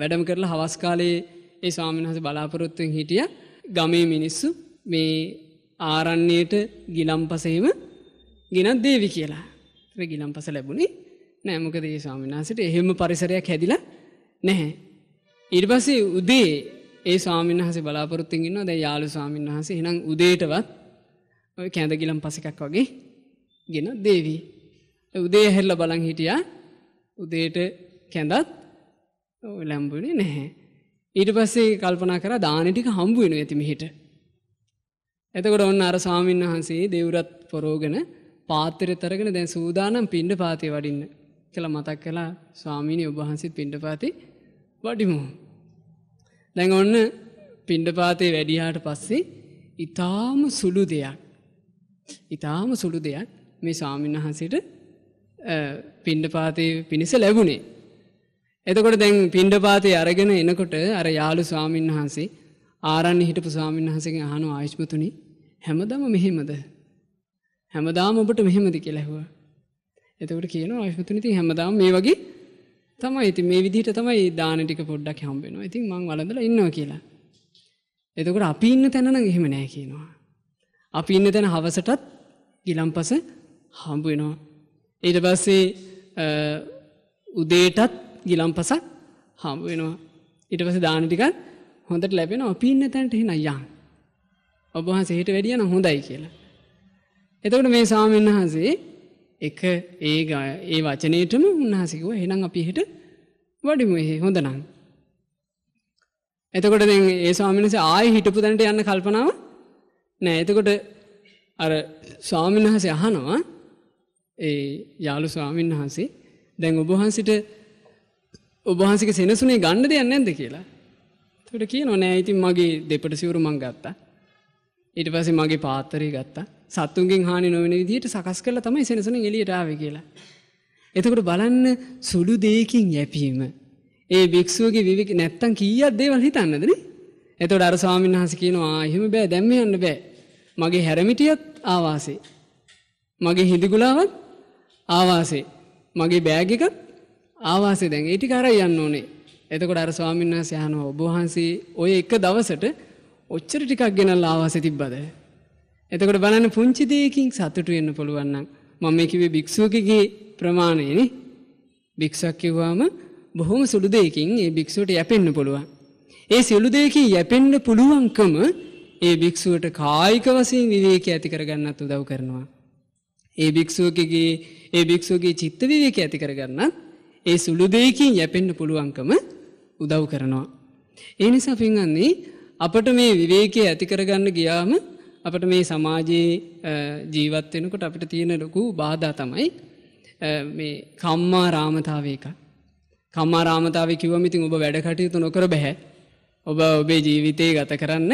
වැඩම කරලා හවස් කාලේ ඒ ස්වාමීන් වහන්සේ බලාපොරොත්තුෙන් හිටිය ගමේ මිනිස්සු මේ ආරන්නේට ගිලම්පසෙහිම ගෙනත් දේවි කියලා. ගිලම්පස ලැබුණේ නෑ මොකද ඒ ස්වාමීන් වහන්සේට එහෙම පරිසරයක් හැදිලා නැහැ. ඊට පස්සේ උදේ ඒ ස්වාමීන් වහන්සේ බලාපොරොත්තුෙන් ඉන්නවා දැන් යාළු ස්වාමීන් වහන්සේ එහෙනම් උදේටවත් ওই කැඳ ගිලම්පස එකක් වගේ ගෙන දේවි. උදේ හැරිලා බලන් හිටියා උදේට කැඳත් ලැම්බුණේ නැහැ. ඊට පස්සේ කල්පනා කරා දාන ටික හම්බ වෙනවා ඇති මෙහෙට. එතකොට ඔන්න අර ස්වාමීන් වහන්සේ දේවරත් පොරෝගෙන පාතරය තරගෙන දැන් සූදානම් පින්ඩ පාතය වඩින්න කළ මතක් කලා ස්වාමීණය ඔබහන්සිත් පින්ඩ පාති වඩිමු. දැන් ඔන්න පිණ්ඩපාතේ වැඩිහාට පස්සේ ඉතාම සුළු දෙයක්. ඉතාම සුළු දෙයක් මේ ස්වාමීන් වහන්සට පිණ්ඩපාතය පිණිස ලැබුණේ. එතකොට දැන් පිණ්ඩපාතය අරගෙන එනකොට අර යාලු ස්වාමීන් වහන්සේ ආරන්න හිටපු ස්වාමීන් වහසගේ හනු ආශ්පතුනි හැමදම මෙහෙමද හැමදාම ඔබට මෙහෙමද කෙලැහුව. එතකට කියන අයහතුනති හැමදාම මේ වගේ තමයි ඉති මේ විදිහට තමයි දානටික පොඩ්ඩක් හම්බෙනවා ඉතින් මං වලඳල ඉන්නවා කියලා. එතකට අපි ඉන්න තැනන එහෙම නෑ කියනවා. අපි ඉන්න තැන හවසටත් ගිලම්පස හම්බුවෙනවා. ඊට පස්සේ උදේටත් ගිලම්පසක් හම්බුවෙනවා. ඉට පස දානටිකත් හොඳට ලැබෙන අපි ඉන්න තැන්ට හෙන යන්. ඔබහන්සේට වැඩියන හොඳයි කියලා. එතකට මේ සාමෙන් වහන්සේ එක ඒ ඒ වචනයටම උන්හසිකුව හෙනම් අපි හිට වඩිම එහෙ හොඳනම්. එතකොට දෙ ඒ ස්වාමිනිස ආය හිටපු දැනට යන්න කල්පනාව නෑ එතකොට අර ස්වාමින් වහසේ අහනවා ඒ යාලු ස්වාමීන් වහන්සේ දැන් ඔබහන්සිට ඔබහන්සික සෙනසුනේ ගණ්ඩ දෙයන්න ඇද කියලා තුට කිය නොනෑ ඉතින් මගේ දෙපට සිවරු මං ගත්තා ඊට පසේ මගේ පාත්තරය ගත්තා සත්තුන්ගෙන් හානි නොවෙන විදිහට සකස් කරලා තමයි සෙනසන එළියට ආවේ කියලා. එතකොට බලන්න සුළු දෙයකින් යැපීම. ඒ භික්ෂුවගේ විවික නැත්තම් කීයක් දේවල් හිතන්නදනේ. එතකොට අර ස්වාමීන් වහන්සේ කියනවා එහෙම බෑ දැම්ම යන්න බෑ. මගේ හැරමිටියත් ආවාසේ. මගේ හිඳිගුලාවත් ආවාසේ. මගේ බෑග් එකත් ආවාසේ දැන් ඒ ටික අරයි යන්න ඕනේ. එතකොට අර ස්වාමීන් වහන්සේ අහනවා ඔබ වහන්සේ ඔය එක දවසට ඔච්චර ටිකක් ගෙනල්ලා ආවාසේ තිබ්බද? එතකොට බලන්න පුංචි දෙයකින් සතුටු වෙන්න පුළුවන් නම් මම මේ කිව්වේ භික්ෂුවකගේ ප්‍රමාණයනේ. භික්ෂුවක් කිව්වම බොහොම සුළු දෙයකින් ඒ භික්ෂුවට යැපෙන්න පුළුවන්. ඒ සියලු දෙයකින් යැපෙන්න පුළුවන්කම ඒ භික්ෂුවට කායික වශයෙන් විවේකී ඇති කරගන්නත් උදව් කරනවා. ඒ භික්ෂුවකගේ ඒ භික්ෂුවගේ චිත්ත විවේකී ඇති කරගන්නත් ඒ සුළු දෙයකින් යැපෙන්න පුළුවන්කම උදව් කරනවා. ඒ නිසා පින්වන්නේ අපට මේ විවේකී ඇති කරගන්න ගියාම අපට මේ සමාජයේ ජීවත්වෙනකොට අපිට තියෙන ලොකු බාධා තමයි කම්මා රාමතාව එක. කම්මා රාමතාව කිවමිතින් ඔබ වැඩකටයුතු නොකර බැහැ. ඔබ ඔබේ ජීවිතය ගත කරන්න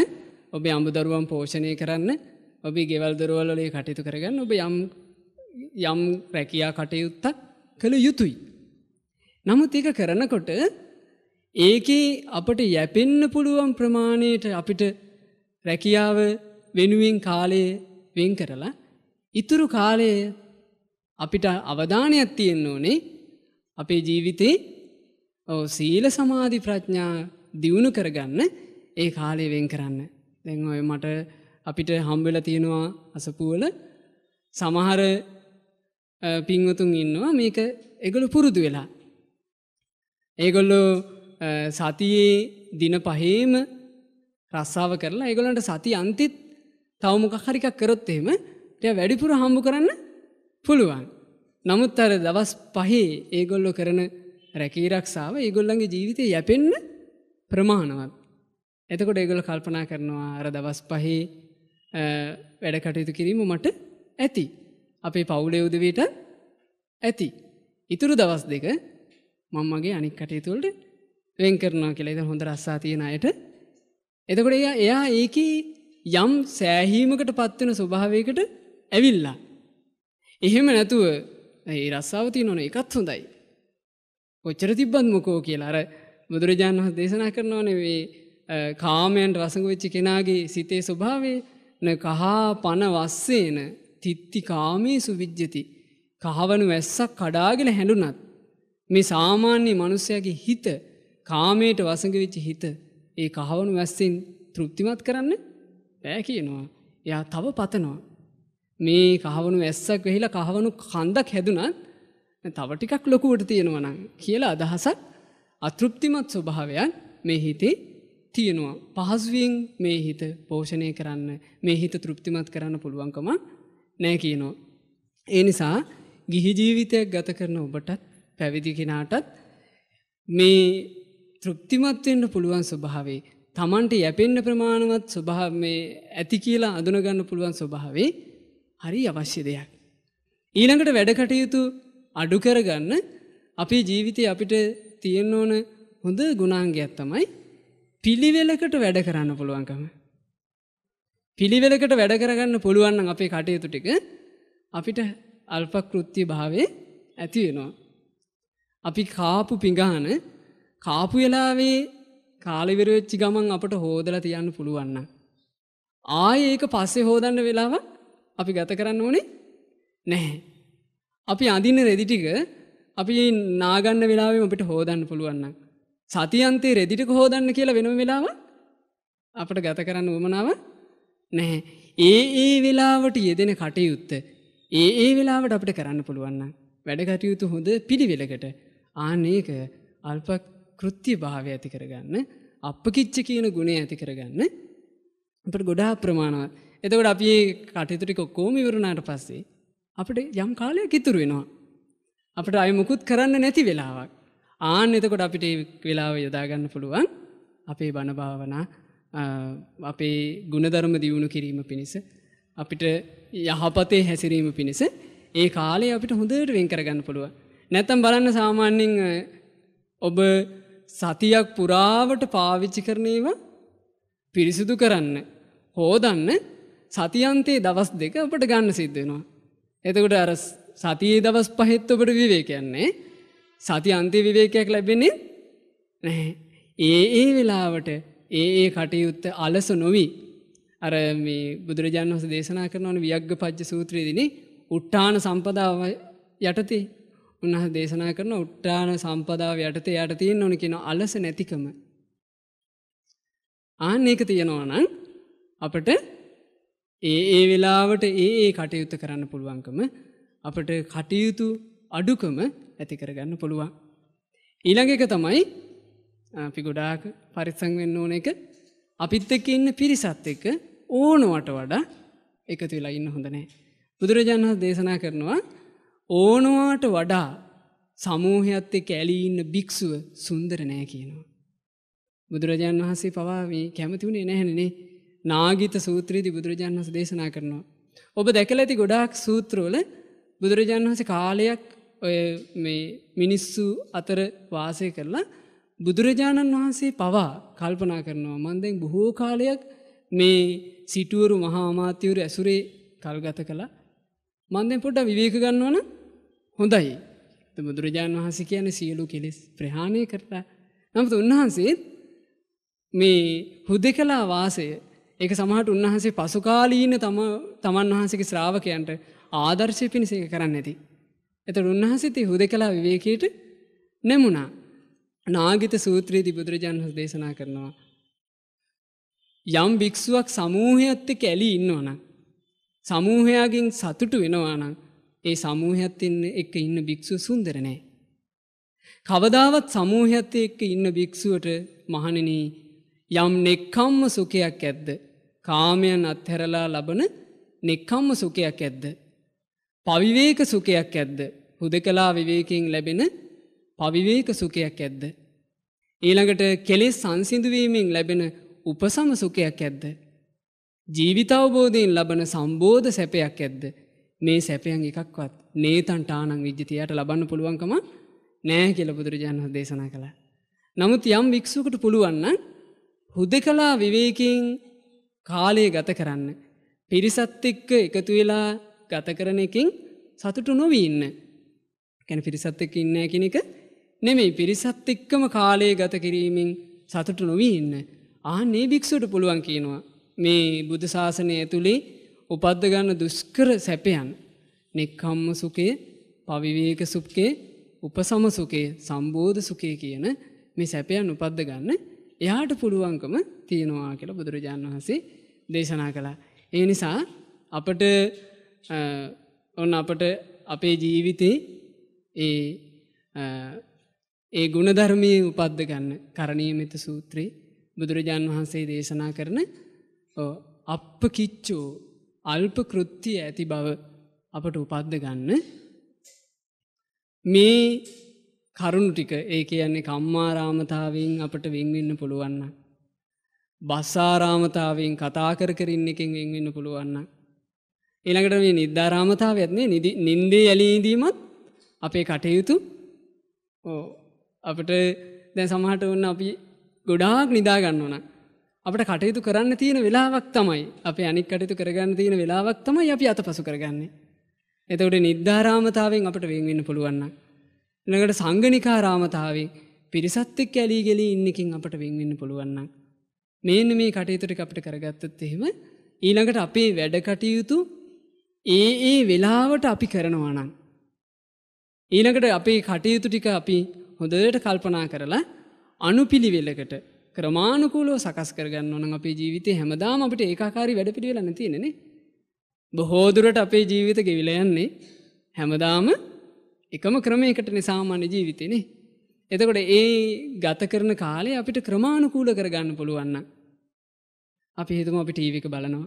ඔබේ අමුදරුවන් පෝෂණය කරන්න ඔබේ ගෙවල් දරුවල්ලේ කටයුතු කරගන්න ඔබ යම් යම් රැකයා කටයුත්තක් කළ යුතුයි. නමුත් ඒක කරනකොට ඒකේ අපට යැපෙන්න පුළුවන් ප්‍රමාණයට අපිට රැකියාව වෙනුවෙන් කාලයේ වෙන් කරලා ඉතුරු කාලය අපිට අවධානයක් තියෙන්න ඕනේ අපේ ජීවිතේ සීල සමාධි ප්‍රඥා දියුණු කරගන්න ඒ කාලය වෙන් කරන්න. දැන් ඔය මට අපිට හම්බෙල තියෙනවා අසපුුවල සමහර පින්වතුන් ඉන්නවා මේක එගොලු පුරුදු වෙලා. ඒගොල්ලෝ සතියේ දින පහේම රස්සාාව කරලා ඒගොලන්ට සති අන්තිත් තවමොක හරිකක් කරොත්තේම ය වැඩිපුර හම්බු කරන්න පුළුවන්. නමුත් අර දවස් පහේ ඒගොල්ලො කරන රැකීරක්ෂාව ඒගොල්ලන්ගේ ජීවිතය යැපෙන්න ප්‍රමාණවත්. එතකොට ඒගොල කල්පනා කරනවා අර දවස් පහේ වැඩ කටයුතු කිරීම මට ඇති. අපේ පවුල යුදවයට ඇති. ඉතුරු දවස් දෙක මංමගේ අනික් කටයුතුවලට වෙන් කරනවා කියලා එද හොඳ රස්සා තියෙන අයට එතකොට එයා එයා ඒකී යම් සෑහීමකට පත්වෙන ස්වභාවයකට ඇවිල්ලා. එහෙම නැතුව ඒ රස්සාාවති නොන එකත් හොඳයි. ඔච්චර තිබ්බත් මොකෝ කියලා අර බුදුරජාණන් වහ දේශනා කරනවා නෙවේ කාමයන් රසගවෙච්චි කෙනාගේ සිතේ ස්වභාවේ න කහා පණ වස්සේන තිත්ති කාමේ සුවිද්ජති කහවනු වැස්සක් කඩාගෙන හැඩුනත්. මේ සාමාන්‍ය මනුස්සයගේ හිත කාමයට වසඟවෙච්චි හිත ඒ කහවනු වැස්සෙන් තෘප්තිමත් කරන්න බෑ කියනවා. එයා තව පතනවා. මේ කහවනු ඇස්සක් වෙහිලා කහවනු කන්දක් හැදුනත් තවටිකක් ලොකුවට තියෙනවනම් කියලා අදහසක් අතෘප්තිමත් ස්වභාවයන් මේ හිතේ තියෙනවා. පහසුවෙන් මේ හිත පෝෂණය කරන්න මේ හිත තෘප්තිමත් කරන්න පුළුවන්කම නෑ කියනවා. ඒ නිසා ගිහිජීවිතයක් ගත කරන ඔබටත් පැවිදි කෙනාටත් මේ තෘප්තිමත්වෙන්ට පුළුවන් ස්වභාවේ තමන්ට යැපෙන්න්න ප්‍රමාණවත් ස්වභාව මේ ඇති කියලා අඳුනගන්න පුළුවන් ස්වභාවේ හරි අවශ්‍ය දෙයක්. ඊළඟට වැඩකටයුතු අඩු කරගන්න අපේ ජීවිතය අපිට තියෙන්න ඕන හොඳ ගුණාංගයක් තමයි පිළිවෙලකට වැඩ කරන්න පුළුවන්කම. පිළිවෙලකට වැඩ කරගන්න පුළුවන්න අපේ කටයුතු ටික අපිට අල්පකෘත්ති භාවේ ඇති වෙනවා. අපි කාපු පිඟාන කාපු වෙලාවේ කාලිවිරවෙච්චි ගමන් අපට හෝදල තියන්න පුළුවන්න. ආය ඒක පස්සේ හෝදන්න වෙලාව අපි ගත කරන්න ඕනේ නැහැ. අපි අඳන්න රෙදිටික අපි නාගන්න වෙලාවෙන් අපිට හෝදන්න පුළුවන්න. සතියන්තේ රෙදිටික හෝදන්න කියලා වෙන වෙලාව අපට ගත කරන්න උමනාව නැහැ. ඒ ඒ වෙලාවට යෙදෙන කටයුත්ත. ඒ ඒ වෙලාවට අපට කරන්න පුළුවන්න. වැඩකටයුතු හොඳ පිළිවෙලකට ආනේක අල්පක් කෘත්‍ය භාවය ඇති කරගන්න අපකිච්ච කියන ගුණේ ඇති කරගන්න අපට ගොඩා ප්‍රමාණවත් එතකොට අපි කටයුතුටි කොක්කෝම ඉවරුණාට පස්සේ අපට යම් කාලයක් ඉතුරු වෙනවා අපට අය මුකුත් කරන්න නැති වෙලාවක් ආන එතකොට අපිට වෙලාව යොදාගන්න පුළුවන් අපේ බණභාවනා අපේ ගුණධර්ම දියුණු කිරීම පිණිස අපිට යහපතේ හැසිරීම පිණිස ඒ කාලේ අපිට හොඳට වෙන් කරගන්න පුළුව නැත්තම් බලන්න සාමාන්‍යෙන් ඔබ සතියක් පුරාවට පාවිච්චි කරනේව පිරිසිදු කරන්න. හෝදන්න සතියන්තයේ දවස් දෙක අපට ගන්න සිද්ධෙනවා. එතකොට අර සතියේ දවස් පහෙත් ඔබට විවේකයන්නේ සති අන්තය විවේකයක් ලැබෙන්නේ නැහැ. ඒ ඒ වෙලාවට ඒ ඒ කටයුත්ත අලස නොවී අර මේ බුදුරජාණන් වහන්සේ දේශනා කරන වන වියග්ග පච්ච සූත්‍රයේදීනේ උට්ටාන සම්පදාව යටතේ උන්හ දේශනා කරන උට්ටාන සම්පදාව යටත යට තියෙන් ඕන කියෙන අලස නැතිකම. ආන්න ඒක තියෙනවානන් අපට ඒ ඒ වෙලාවට ඒ ඒ කටයුත්ත කරන්න පුළුවන්කම අපට කටයුතු අඩුකම ඇති කරගන්න පුළුවන්. ඊළඟ එක තමයි අපි ගොඩාක් පරිත්සං වෙන්න ඕන එක අපිත් එක්ක ඉන්න පිරිසත් එක්ක ඕනවට වඩා එකතු වෙලා ඉන්න හොඳ නැහැ. බුදුරජාණන් දේශනා කරනවා ඕනවාට වඩා සමූහයත් එක්ක ඇලී ඉන්න භික්ෂුව සුන්දර නෑ කියනවා. බුදුරජාණන් වහන්සේ පවා මේ කැමති වුණේ නැහැනේ. නාගිත සූත්‍රයේදී බුදුරජාණන් වහන්සේ දේශනා කරනවා. ඔබ දැකලා ඇති ගොඩාක් සූත්‍රවල බුදුරජාණන් වහන්සේ කාලයක් ඔය මේ මිනිස්සු අතර වාසය කරලා බුදුරජාණන් වහන්සේ පවා කල්පනා කරනවා මන්දෙන් බොහෝ කාලයක් මේ සිටුවරු මහාමාත්‍යවරු ඇසුරේ කල්ගත කලා මන්දෙන් පොඩ්ඩ විවේක ගන්නවන හොඳයි. බුදුරජාණන් වහස කියන සියලු කෙලෙස් ප්‍රහාණය කරලා නමුත් උන්වහන්සේත් මේ හුදෙ කලා වාසය ඒක සමහට උන්වහන්සේ පසුකාලීන තම තමන් වහන්සේගේ ශ්‍රාවකයන්ට ආදර්ශය පිණිසක කරන්න ඇති. එතට උන්වහන්සේ හුදෙ කලා විවේකයට නැමුණා. නාගිත සූත්‍රයේති බුදුරජාණන් දේශනා කරනවා. යම් භික්ෂුවක් සමූහයත් එක්ක ඇලී ඉන්නවනම් සමූහයාගෙන් සතුටු වෙනවා නම් ඒ සමූහයත් එන්න එක ඉන්න භික්‍ෂුව සුන්දරනෑ. කවදාවත් සමූහයත් එක්ක ඉන්න භික්‍ෂුවට මහණන යම් නෙක්කම්ම සුකයක් ඇද්ද. කාමයන් අත්හැරලා ලබන නෙක්කම්ම සුකයක් ඇද්ද. පවිවේක සුකයක් ඇද්ද. හුද කලා විවේකෙන් ලැබෙන පවිවේක සුකයක් ඇද්ද. ඊළඟට කෙලෙස් සංසිදුවීමෙන් ලැබෙන උපසම සුකයක් ඇද්ද. ජීවිතවබෝධයෙන් ලබන සම්බෝධ සැපයක් ඇද්ද මේ සැපයන් එකක්වත් නේතන් ටානං විද්ජතියට ලබන්න පුළුවන්කම නෑ කියල බුදුරජාණන් දේශනා කළ. නමුත් යම් වික්ෂුකට පුළුවන්න හුද කලා විවේකින් කාලය ගත කරන්න. පිරිසත් එක්ක එකතු වෙලා ගත කරන එකින් සතුටු නොවී ඉන්න. කැන පිරිසත් එක්ක ඉන්න කෙන එක නෙමෙයි පිරිසත් එක්කම කාලය ගත කිරීමෙන් සතුටු නොවී ඉන්න. ආ නේ භික්ෂුට පුළුවන් කියනවා මේ බුදු ශාසනය ඇතුළේ උපද්දගන්න දුෂ්කර සැපයන් නෙක්කම්ම සුකේ පවිවේක සුප්කේ උපසම සුකේ සම්බෝධ සුකේ කියන මේ සැපයන් උපද්ද ගන්න එයාට පුළුවන්කම තියෙනවා කියලා බුදුරජාණන් වහන්සේ දේශනා කළා. ඒ නිසා අපට ඔන්න අපට අපේ ජීවිතේ ඒ ඒ ගුණධර්මයේ උපද්ද ගන්න කරණීයමිත සූත්‍රයේ බුදුරජාණන් වහන්සේ දේශනා කරන අප කිච්චෝ අල්ප කෘත්තිය ඇති බව අපට උපද්ද ගන්න මේ කරුණු ටික ඒ කියන්නේ කම්මාරාමතාවෙන් අපට වෙන්වෙන්න පුළුවන්න. බස්සාරාමතාවෙන් කතා කර කරන්න එකෙන් වෙන්වෙන්න පුළුවන්න. එළඟට මේ නිද්ධාරාමතාව ඇත්නේ නිදි නින්දේ ඇලීදීමත් අපේ කටයුතු ඕ අපට දැන් සමහට ඔන්න අපි ගොඩාක් නිදාගන්න ඕනා අපට කටයුතු කරන්න තියෙන වෙලාවක් තමයි අප අනික් කටයුතු කරගන්න තියෙන වෙලාවක් තමයි අපි අත පසු කරගන්නේ. එතකොට නිද්ධාරාමතාවෙන් අපට වෙන්වෙන්න පුළුවන්න. එනකට සංගනිකා රාමතාවෙන් පිරිසත්තෙක් ඇලී ගෙලී ඉන්නකින් අපට වෙන්වෙන්න පුළුවන්න. මේන මේ කටයුතුට අපට කරගත්තත් එහෙම ඊළඟට අපේ වැඩ කටයුතු ඒ ඒ වෙලාවට අපි කරනවානං. ඊළඟට අපේ කටයුතු ටික අපි හොඳට කල්පනා කරලා අනුපිළිවෙලකට ක්‍රමාණුකූලෝ සකස් කරගන්න ඕන අපේ ජීවිතය හැමදාම අපට ඒකාකාරි වැඩ පිළිවෙල නැතිනෙනෙ. බොහෝදුරට අපේ ජීවිත ගෙවිල යන්නේ හැමදාම එකම ක්‍රමයකට නිසාමාන්‍ය ජීවිතයනේ. එතකොට ඒ ගත කරන කාලේ අපිට ක්‍රමාණුකූල කරගන්න පුළුවන්න. අපි හිතුම අපි ටීවික බලනවා.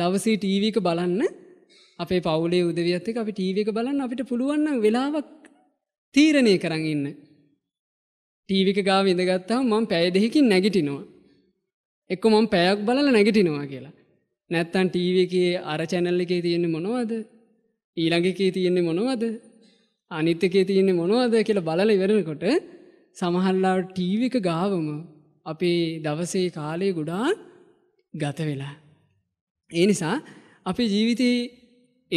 දවසී ටීවික බලන්න අපේ පවුලේ උදවියත්තක අපි ටීවික බලන්න අපිට පුළුවන්න වෙලාවක් තීරණය කරන්න ඉන්න. ටීවික ගාව ඉඳගත්තාව මං පැය දෙහිකින් නැගිටිනවා. එක්ක මං පැයක් බලල නැගිටිනවා කියලා. නැත්තන් ටීවකේ අර චැනල්ල එකේ තියෙන්නේ මොනවද ඊළඟකේ තියෙන්නේ මොනවද අනිත්‍යකේ තියෙන්නේ මොනවද කියලා බලල ඉවරෙනකොට සමහල්ලා ටීවික ගාවම අපේ දවසේ කාලය ගොඩා ගත වෙලා. ඒ නිසා අපි ජීවිතයේ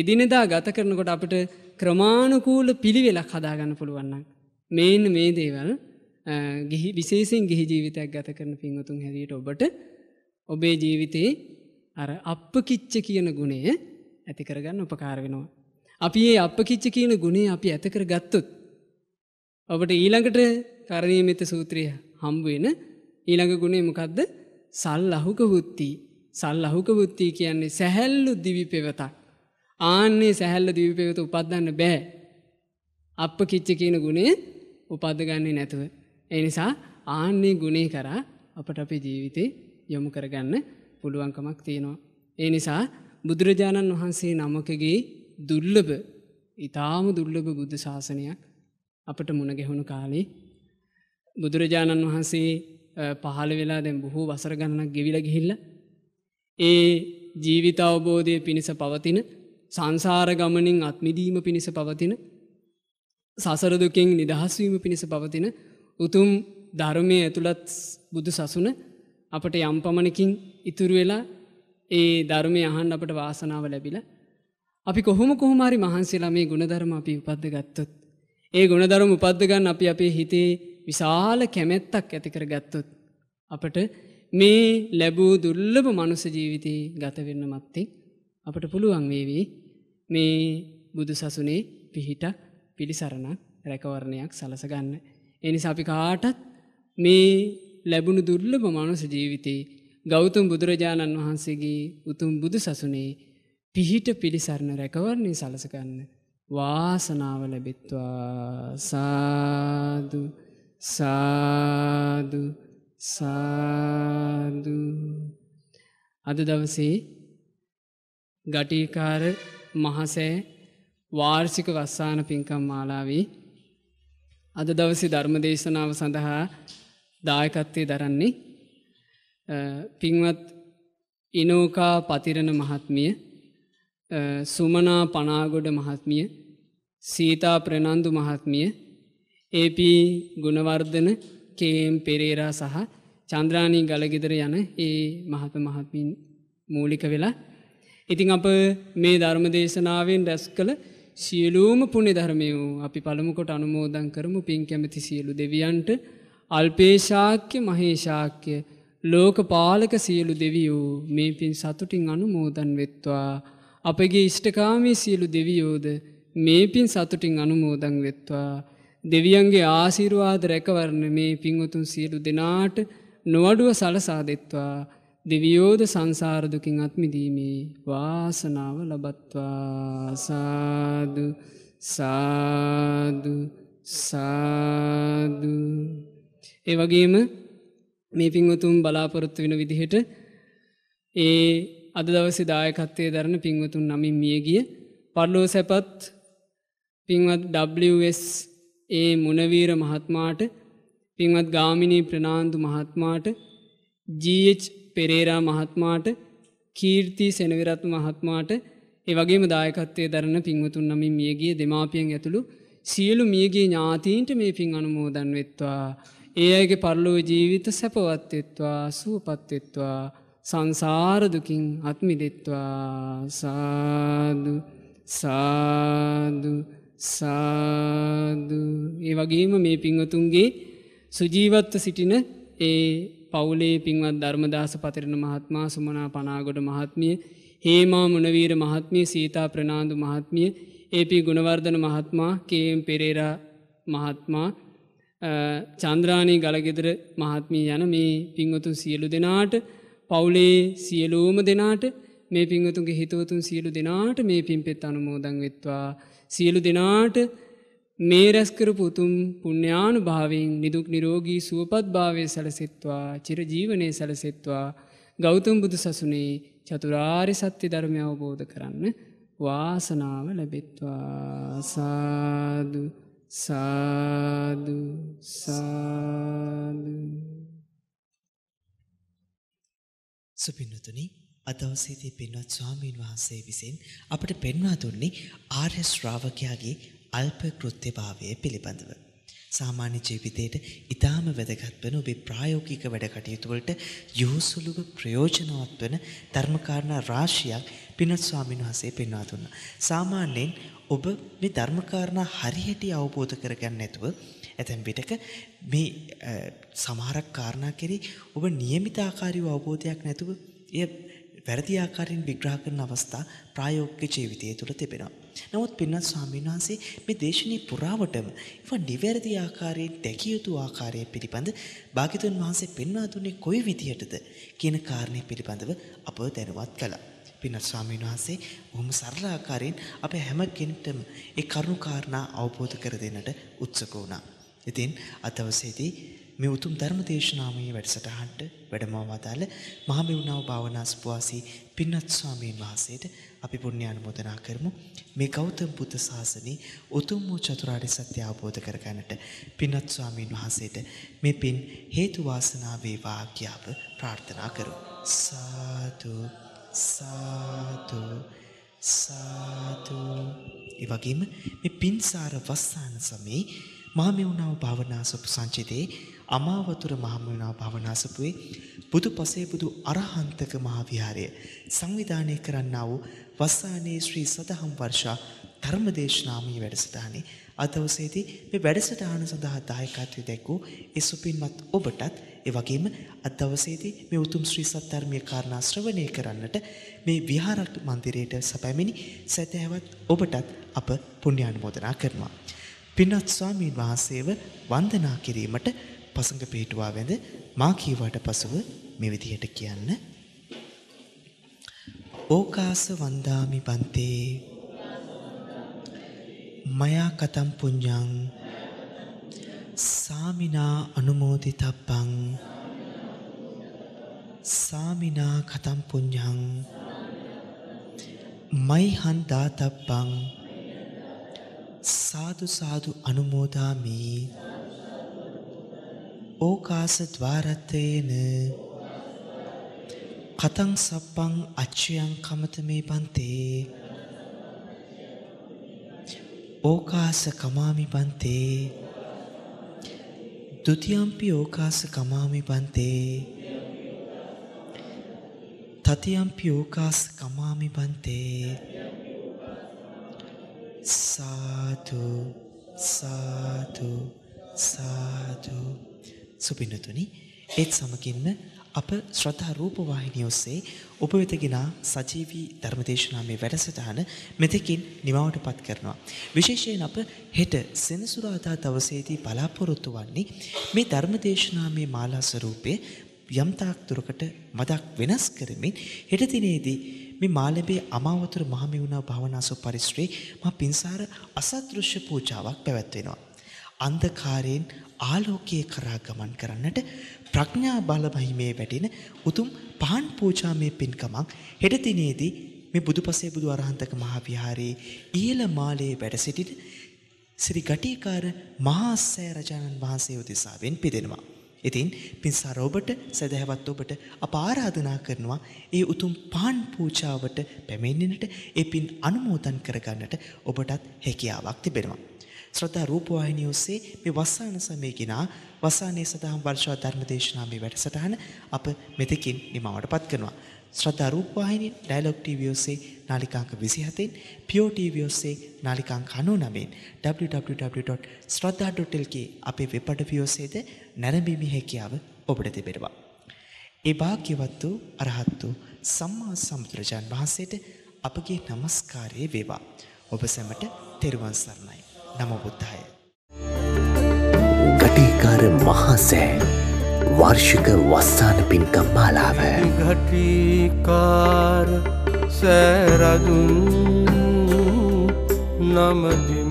එදිනෙදා ගත කරනකොට අපට ක්‍රමාණුකූල පිළිවෙලක් හදාගන්න පුළුවන්න. මෙන්න මේ දේවල් ගිහි විශේසින් ගිහි ජීවිතයක් ගත කරන පින්වතුන් හැරියට ඔබට ඔබේ ජීවිතයේ අර අප කිච්ච කියන ගුණය ඇති කරගන්න උපකාර වෙනවා. අපි ඒ අප කිච්ච කියන ගුණේ අපි ඇතකර ගත්තුත්. ඔබට ඊළඟට කරණීමිත සූත්‍රය හම්බුවෙන ඊළඟ ගුණේ මොකක්ද සල් අහුක වුත්තිී සල් අහුක වුත්තිී කියන්නේ සැහැල්ලු දිවි පෙවතක්. ආන්නේ සැහැල්ල දිවි පෙවත උපත්දන්න බෑ. අප කිච්ච කියන ගුණේ උපදගන්නේ නැතුව. එනිසා ආන්නේ ගුණේ කරා අපට අපේ ජීවිතේ යොමු කරගන්න පුළුවන්කමක් තියෙනවා. ඒ නිසා බුදුරජාණන් වහන්සේ නමකගේ දුල්ලබ ඉතාම දුල්ලබ බුද්ධ ශාසනයක් අපට මුණගැහුණු කාලේ බුදුරජාණන් වහන්සේ පහළ වෙලා දැම් බොහෝ වසරගන්නක් ගෙවිල ගිහිල්ල. ඒ ජීවිත අවබෝධය පිණිස පවතින සංසාර ගමනින් අත්මිදීම පිණිස පවතින සසරදුකින් නිදහස්වීම පිණිස පවතින උතුම් ධර්මය ඇතුළත් බුදු සසුන අපට යම් පමණකින් ඉතුරුවෙලා ඒ ධර්මය අහන් අපට වාසනාව ලැබිල. අපි කොහොම කොහොමරි මහන්සේලා මේ ගුණධර්ම අපි උපද්ද ගත්තොත්. ඒ ගුණධරම උපද්දගන්න අපි අපේ හිතේ විශාල කැමැත්තක් ඇතිකර ගත්තොත්. අපට මේ ලැබූ දුර්ලභ මනුස ජීවිතයේ ගතවෙන්න මත්තේ. අපට පුළුවන් වේවී මේ බුදු සසුනේ පිහිට පිළිසරණ රැකවරණයක් සලසගන්න. එනි අපි කාටත් මේ ලැබුණු දුර්ලභ මනුස ජීවිතේ ගෞතුම් බුදුරජාණන් වහන්සේගේ උතුම් බුදු සසුනේ පිහිට පිළිසරණ රැකවරණය සලසකන්න. වාසනාව ලැබෙත්වා සාදු සාදු සාදු අද දවසේ ගටීකාර මහසෑ වාර්ෂික වස්සාන පින්කම් මාලාවී අද දවසි ධර්ම දේශනාව සඳහා දායකත්වය දරන්නේ පින්වත් ඉනෝකා පතිරණ මහත්මිය සුමනා පනාගොඩ මහත්මිය සීතා ප්‍රනන්දු මහත්මිය AP ගුණවර්ධන කේම් පෙරේරා සහ චන්ද්‍රාණී ගලගෙදර යන ඒ මහත මහත්මින් මූලික වෙලා ඉතිං අප මේ ධර්ම දේශනාවෙන් රැස් කළ සියලූම පුුණෙ ධර්මය වූ අපි පළමුකොට අනුමෝදන් කරමු පින් කැමති සියලු දෙවියන්ට අල්පේශාක්‍ය මහේශාක්‍ය ලෝක පාලක සියලු දෙවියෝ මේ පින් සතුටින් අනුමෝදන් වෙත්වා අපගේ ඉෂ්ටකාමී සියලු දෙවියෝද මේ පින් සතුටින් අනුමෝදන් වෙත්වා දෙවියන්ගේ ආසිරවාද රැකවරණ මේ පින්වතුන් සියලු දෙනාට නොවඩුව සලසා දෙත්වා දෙවියෝද සංසාරදුකින් අත්මිදීමේ වාසනාව ලබත්වා සාදු සාදු සාදු ඒ වගේම මේ පින්වතුම් බලාපොරොත්තු වෙන විදිහට ඒ අද දවස දායකත්වය දරන පින්වතුන් නමින් මියගිය පරලෝ සැපත් පින්වත් ඩස් ඒ මුණවීර මහත්මාට පින්වත් ගාමිණී ප්‍රනාන්දු මහත්මාට ජීච් පෙරේරා මහත්මාට කීර්ති සෙනවිරත් මහත්මාට ඒවගේම දායකත්වය දරන පින්වතුන් නමින් මියගේ දෙමාපියන් ඇතුළු සියලු මියගේ ඥාතීන්ට මේ පින් අනුමෝදන් වෙත්වා. ඒ අයගේ පරලෝ ජීවිත සැපවත්වෙත්වා සූපත්වෙත්වා සංසාරදුකින් අත්මිදෙත්වා සාදු සාදු සාදු ඒ වගේම මේ පිංවතුන්ගේ සුජීවත්ව සිටින ඒ පවුලේ පින්වත් ධර්මදාස පතිරණ මහත්මා සුමනා පනාගොඩ මහත්මිය හේමා මුණවීර මහත්මිය සීතා ප්‍රනාාන්දු මහත්මිය ඒපි ගුණවර්ධන මහත්මා කේම් පෙරේරා මහත්මා චන්ද්‍රාණී ගලගෙදර මහත්මී යන මේ පින්වතුන් සියලු දෙනාට පවුලේ සියලූම දෙනාට මේ පින්වතුන්ගේ හිතවතුන් සියලු දෙනාට මේ පින් පෙත් අනුමෝදං වෙත්වා සියලු දෙනාට මේ රැස්කර පුතුම් පුුණ්‍යානු භාවෙන් නිදුක් නිරෝගී සුවපත් භාවය සැලසෙත්වා චිරජීවනය සැලසෙත්වා ගෞතම් බුදු සසුනේ චතුරාරි සත්‍ය ධර්මය අවබෝධ කරන්න වාසනාව ලැබෙත්වා සාදු සාදු සාදු සුපින්නතුනි අදවසේදී පින්වත් ස්වාමීන් වහන්සේ විසින් අපට පෙන්වා දුන්නේ ආර්ය ශ්‍රාවකයාගේ අල්ප කෘත්‍යභාවය පිළිබඳව. සාමාන්‍ය ජීවිතයට ඉතාම වැදගත් වන ඔබේ ප්‍රායෝගික වැඩ කටයුතුවලට යොහුසුළුව ප්‍රයෝජනවත් වන ධර්මකාරණා රාශියක් පිනත් ස්වාමීන් වහන්සේ පෙන්වා දුන්නා. සාමාන්‍යයෙන් ඔබ මේ ධර්මකාරණා හරිහැටි අවබෝධ කරගන්න නැතුව ඇතැම් විටක මේ සමහරක් කාරණා කෙරේ ඔබ નિયમિત ආකාරيو අවබෝධයක් නැතුව එය වැරදි ආකාරයෙන් විග්‍රහ කරන අවස්ථා ප්‍රායෝගික ජීවිතය තුළ තිබෙනවා. නමුත් පින්වත් ස්වාමීන් වහන්සේ මේ දේශනයේ පුරාවටම ඒවා නිවැරදි ආකාරයෙන් දැකිය යුතු ආකාරය පිළිබඳ භාග්‍යතුන් වහන්සේ පෙන්වා දුන්නේ කොයි විදිහටද කියන කාරණය පිළිබඳව අපව දැනුවත් කළා. පින්වත් ස්වාමීන් වහන්සේ බොහොම සරල ආකාරයෙන් අපේ හැම කෙනෙක්ටම ඒ කරුණු කාරණා අවබෝධ කර දෙන්නට උත්සුක වුණා. ඉතින් අද දවසේදී මේ උතුම් ධර්ම දේශනාමය වැඩසටහන්ට වැඩමවදාළ මහමිවුණාව භාවනා ස්පවාසී පින්නත් ස්වාමීන් වහන්සේට අපි පුණ්‍යානුමෝදනා කරමු. මේ ගෞතම බුද්ධ ශාසනේ උතුම් වූ චතුරාර්ය සත්‍ය අවබෝධ කරගන්නට පින්වත් ස්වාමීන් වහන්සේට මේ පින් හේතු වාසනා වේවා කියාව ප්‍රාර්ථනා කරමු. සාදු සාදු සාදු. ඒ වගේම මේ පින්සාර වස්සාන සමේ මහමෙවුනාව භාවනා සුප සංචිතේ අමාවතුර මහමුණා භවනාසපුවේ බුදු පසේ බුදු අරහන්තක මහාවිහාරය සංවිධානය කරන්නා වූ වස්සානයේ ශ්‍රී සදහම් වර්ෂා ධර්මදේශනාමී වැඩසටහනේ අදවසේදී මේ වැඩසටහන සඳහා දායකත්වය දැක්වූ ඒ සුපින්වත් ඔබටත් ඒ වගේම අදවසේදී මේ උතුම් ශ්‍රී සත්‍යර්මීය කාරණා ශ්‍රවණය කරන්නට මේ විහාර මන්දිරයට සැපැමිණි සැතැහැවත් ඔබටත් අප පුණ්‍යානුමෝදනා කරනවා. පින්වත් ස්වාමීන් වහන්සේව වන්දනා කිරීමට පසඟ පිහිටුවා වැඳ මා කීවාට පසුව මේ විදිහට කියන්න. ඕකාස වන්දාමි බන්තේ මයා කතම් පුඤ්ඤං සාමිනා අනුමෝදිතබ්බං සාමිනා කතම් පුඤ්ඤං මයිහන් දාතබ්බං සාදු සාදු අනුමෝදාමි ඕකාසද්වාරත්තේන කතං සප්පං අච්චයන් කමත මේ බන්තේ ඕකාස කමාමි බන්තේ දුතියම්පි ඕකාස කමාමි බන්තේ තතියම්පි ඕකාස කමාමි බන්තේ සාතු සාතු සාතු සුපින්නතුනි ඒත් සමගින්ම අප ශ්‍රද්ධා රූපවාහිනිය ඔස්සේ ඔබ වෙතගෙනා සජීවී ධර්මදේශනා මේ වැඩසටහන මෙතකින් නිමවටපත් කරනවා. විශේෂයෙන් අප හෙට සෙනසුරාදා දවසේදී බලාපොරොත්තු වන්නේ මේ ධර්මදේශනාමේ මාලා ස්වරූපයේ යම්තාක් දුරකට මදක් වෙනස් කරමින් හෙට දිනේදී මේ මාළඹේ අමාවතුර මහමෙවුනා භවනාසු පරිශ්‍රයේ මා පින්සාර අසත්‍ෘශ්‍ය පූජාවක් පැවැත්වෙනවා. අන්ධකාරයෙන් ආලෝකයේ කරා ගමන් කරන්නට ප්‍රඥා බලමහිමේ වැටෙන උතුම් පහන් පූජාමය පින්කමක් හෙට දිනේදී මේ බුදුපසේ බුදු අරහන්තක මහා විහාරයේ ඊළ මාලයේ වැඩ සිටින ශ්‍රී ගටිකාර මහා සෑ රජාණන් වහන්සේ උදෙසාවෙන් පිදෙනවා. ඉතින් පින්සාර ඔබට සදහැවත් ඔබට අප ආරාධනා කරනවා ඒ උතුම් පාන් පූජාවට පැමිණෙන්නට ඒ පින් අනුමෝදන් කරගන්නට ඔබටත් හැකියාවක් තිබෙනවා. ශ්‍රද්ධා රූපවාහිනිය ඔස්සේ මේ වස්සාන සමය කිනා වස්සානයේ සඳහන් වර්ෂා ධර්ම දේශනා මේ වැඩසටහන අප මෙතකින් නිමවටපත් කරනවා. ශ්‍රද්ධා රූපවාහිනිය ඩයලොග් ටීවී ඔස්සේ නාලිකාංක 27න්, පියෝ ටීවී ඔස්සේ නාලිකාංක 99න් www.shraddha.lk අපේ වෙබ් අඩවි ඔස්සේද නැරඹීමේ හැකියාව ඔබට තිබෙනවා. ඒ වාග්යවත් වූ අරහත් වූ සම්මා සම්බුදුරජාන් වහන්සේට අපගේ নমස්කාරය වේවා. ඔබ සැමට තෙරුවන් සරණයි. නමෝ බුද්ධාය. කටේකාර මහාසෑ වාර්ෂික වස්සාන පින්කම් මාලාව. ගටිකාර සෑරදුන් නමදිම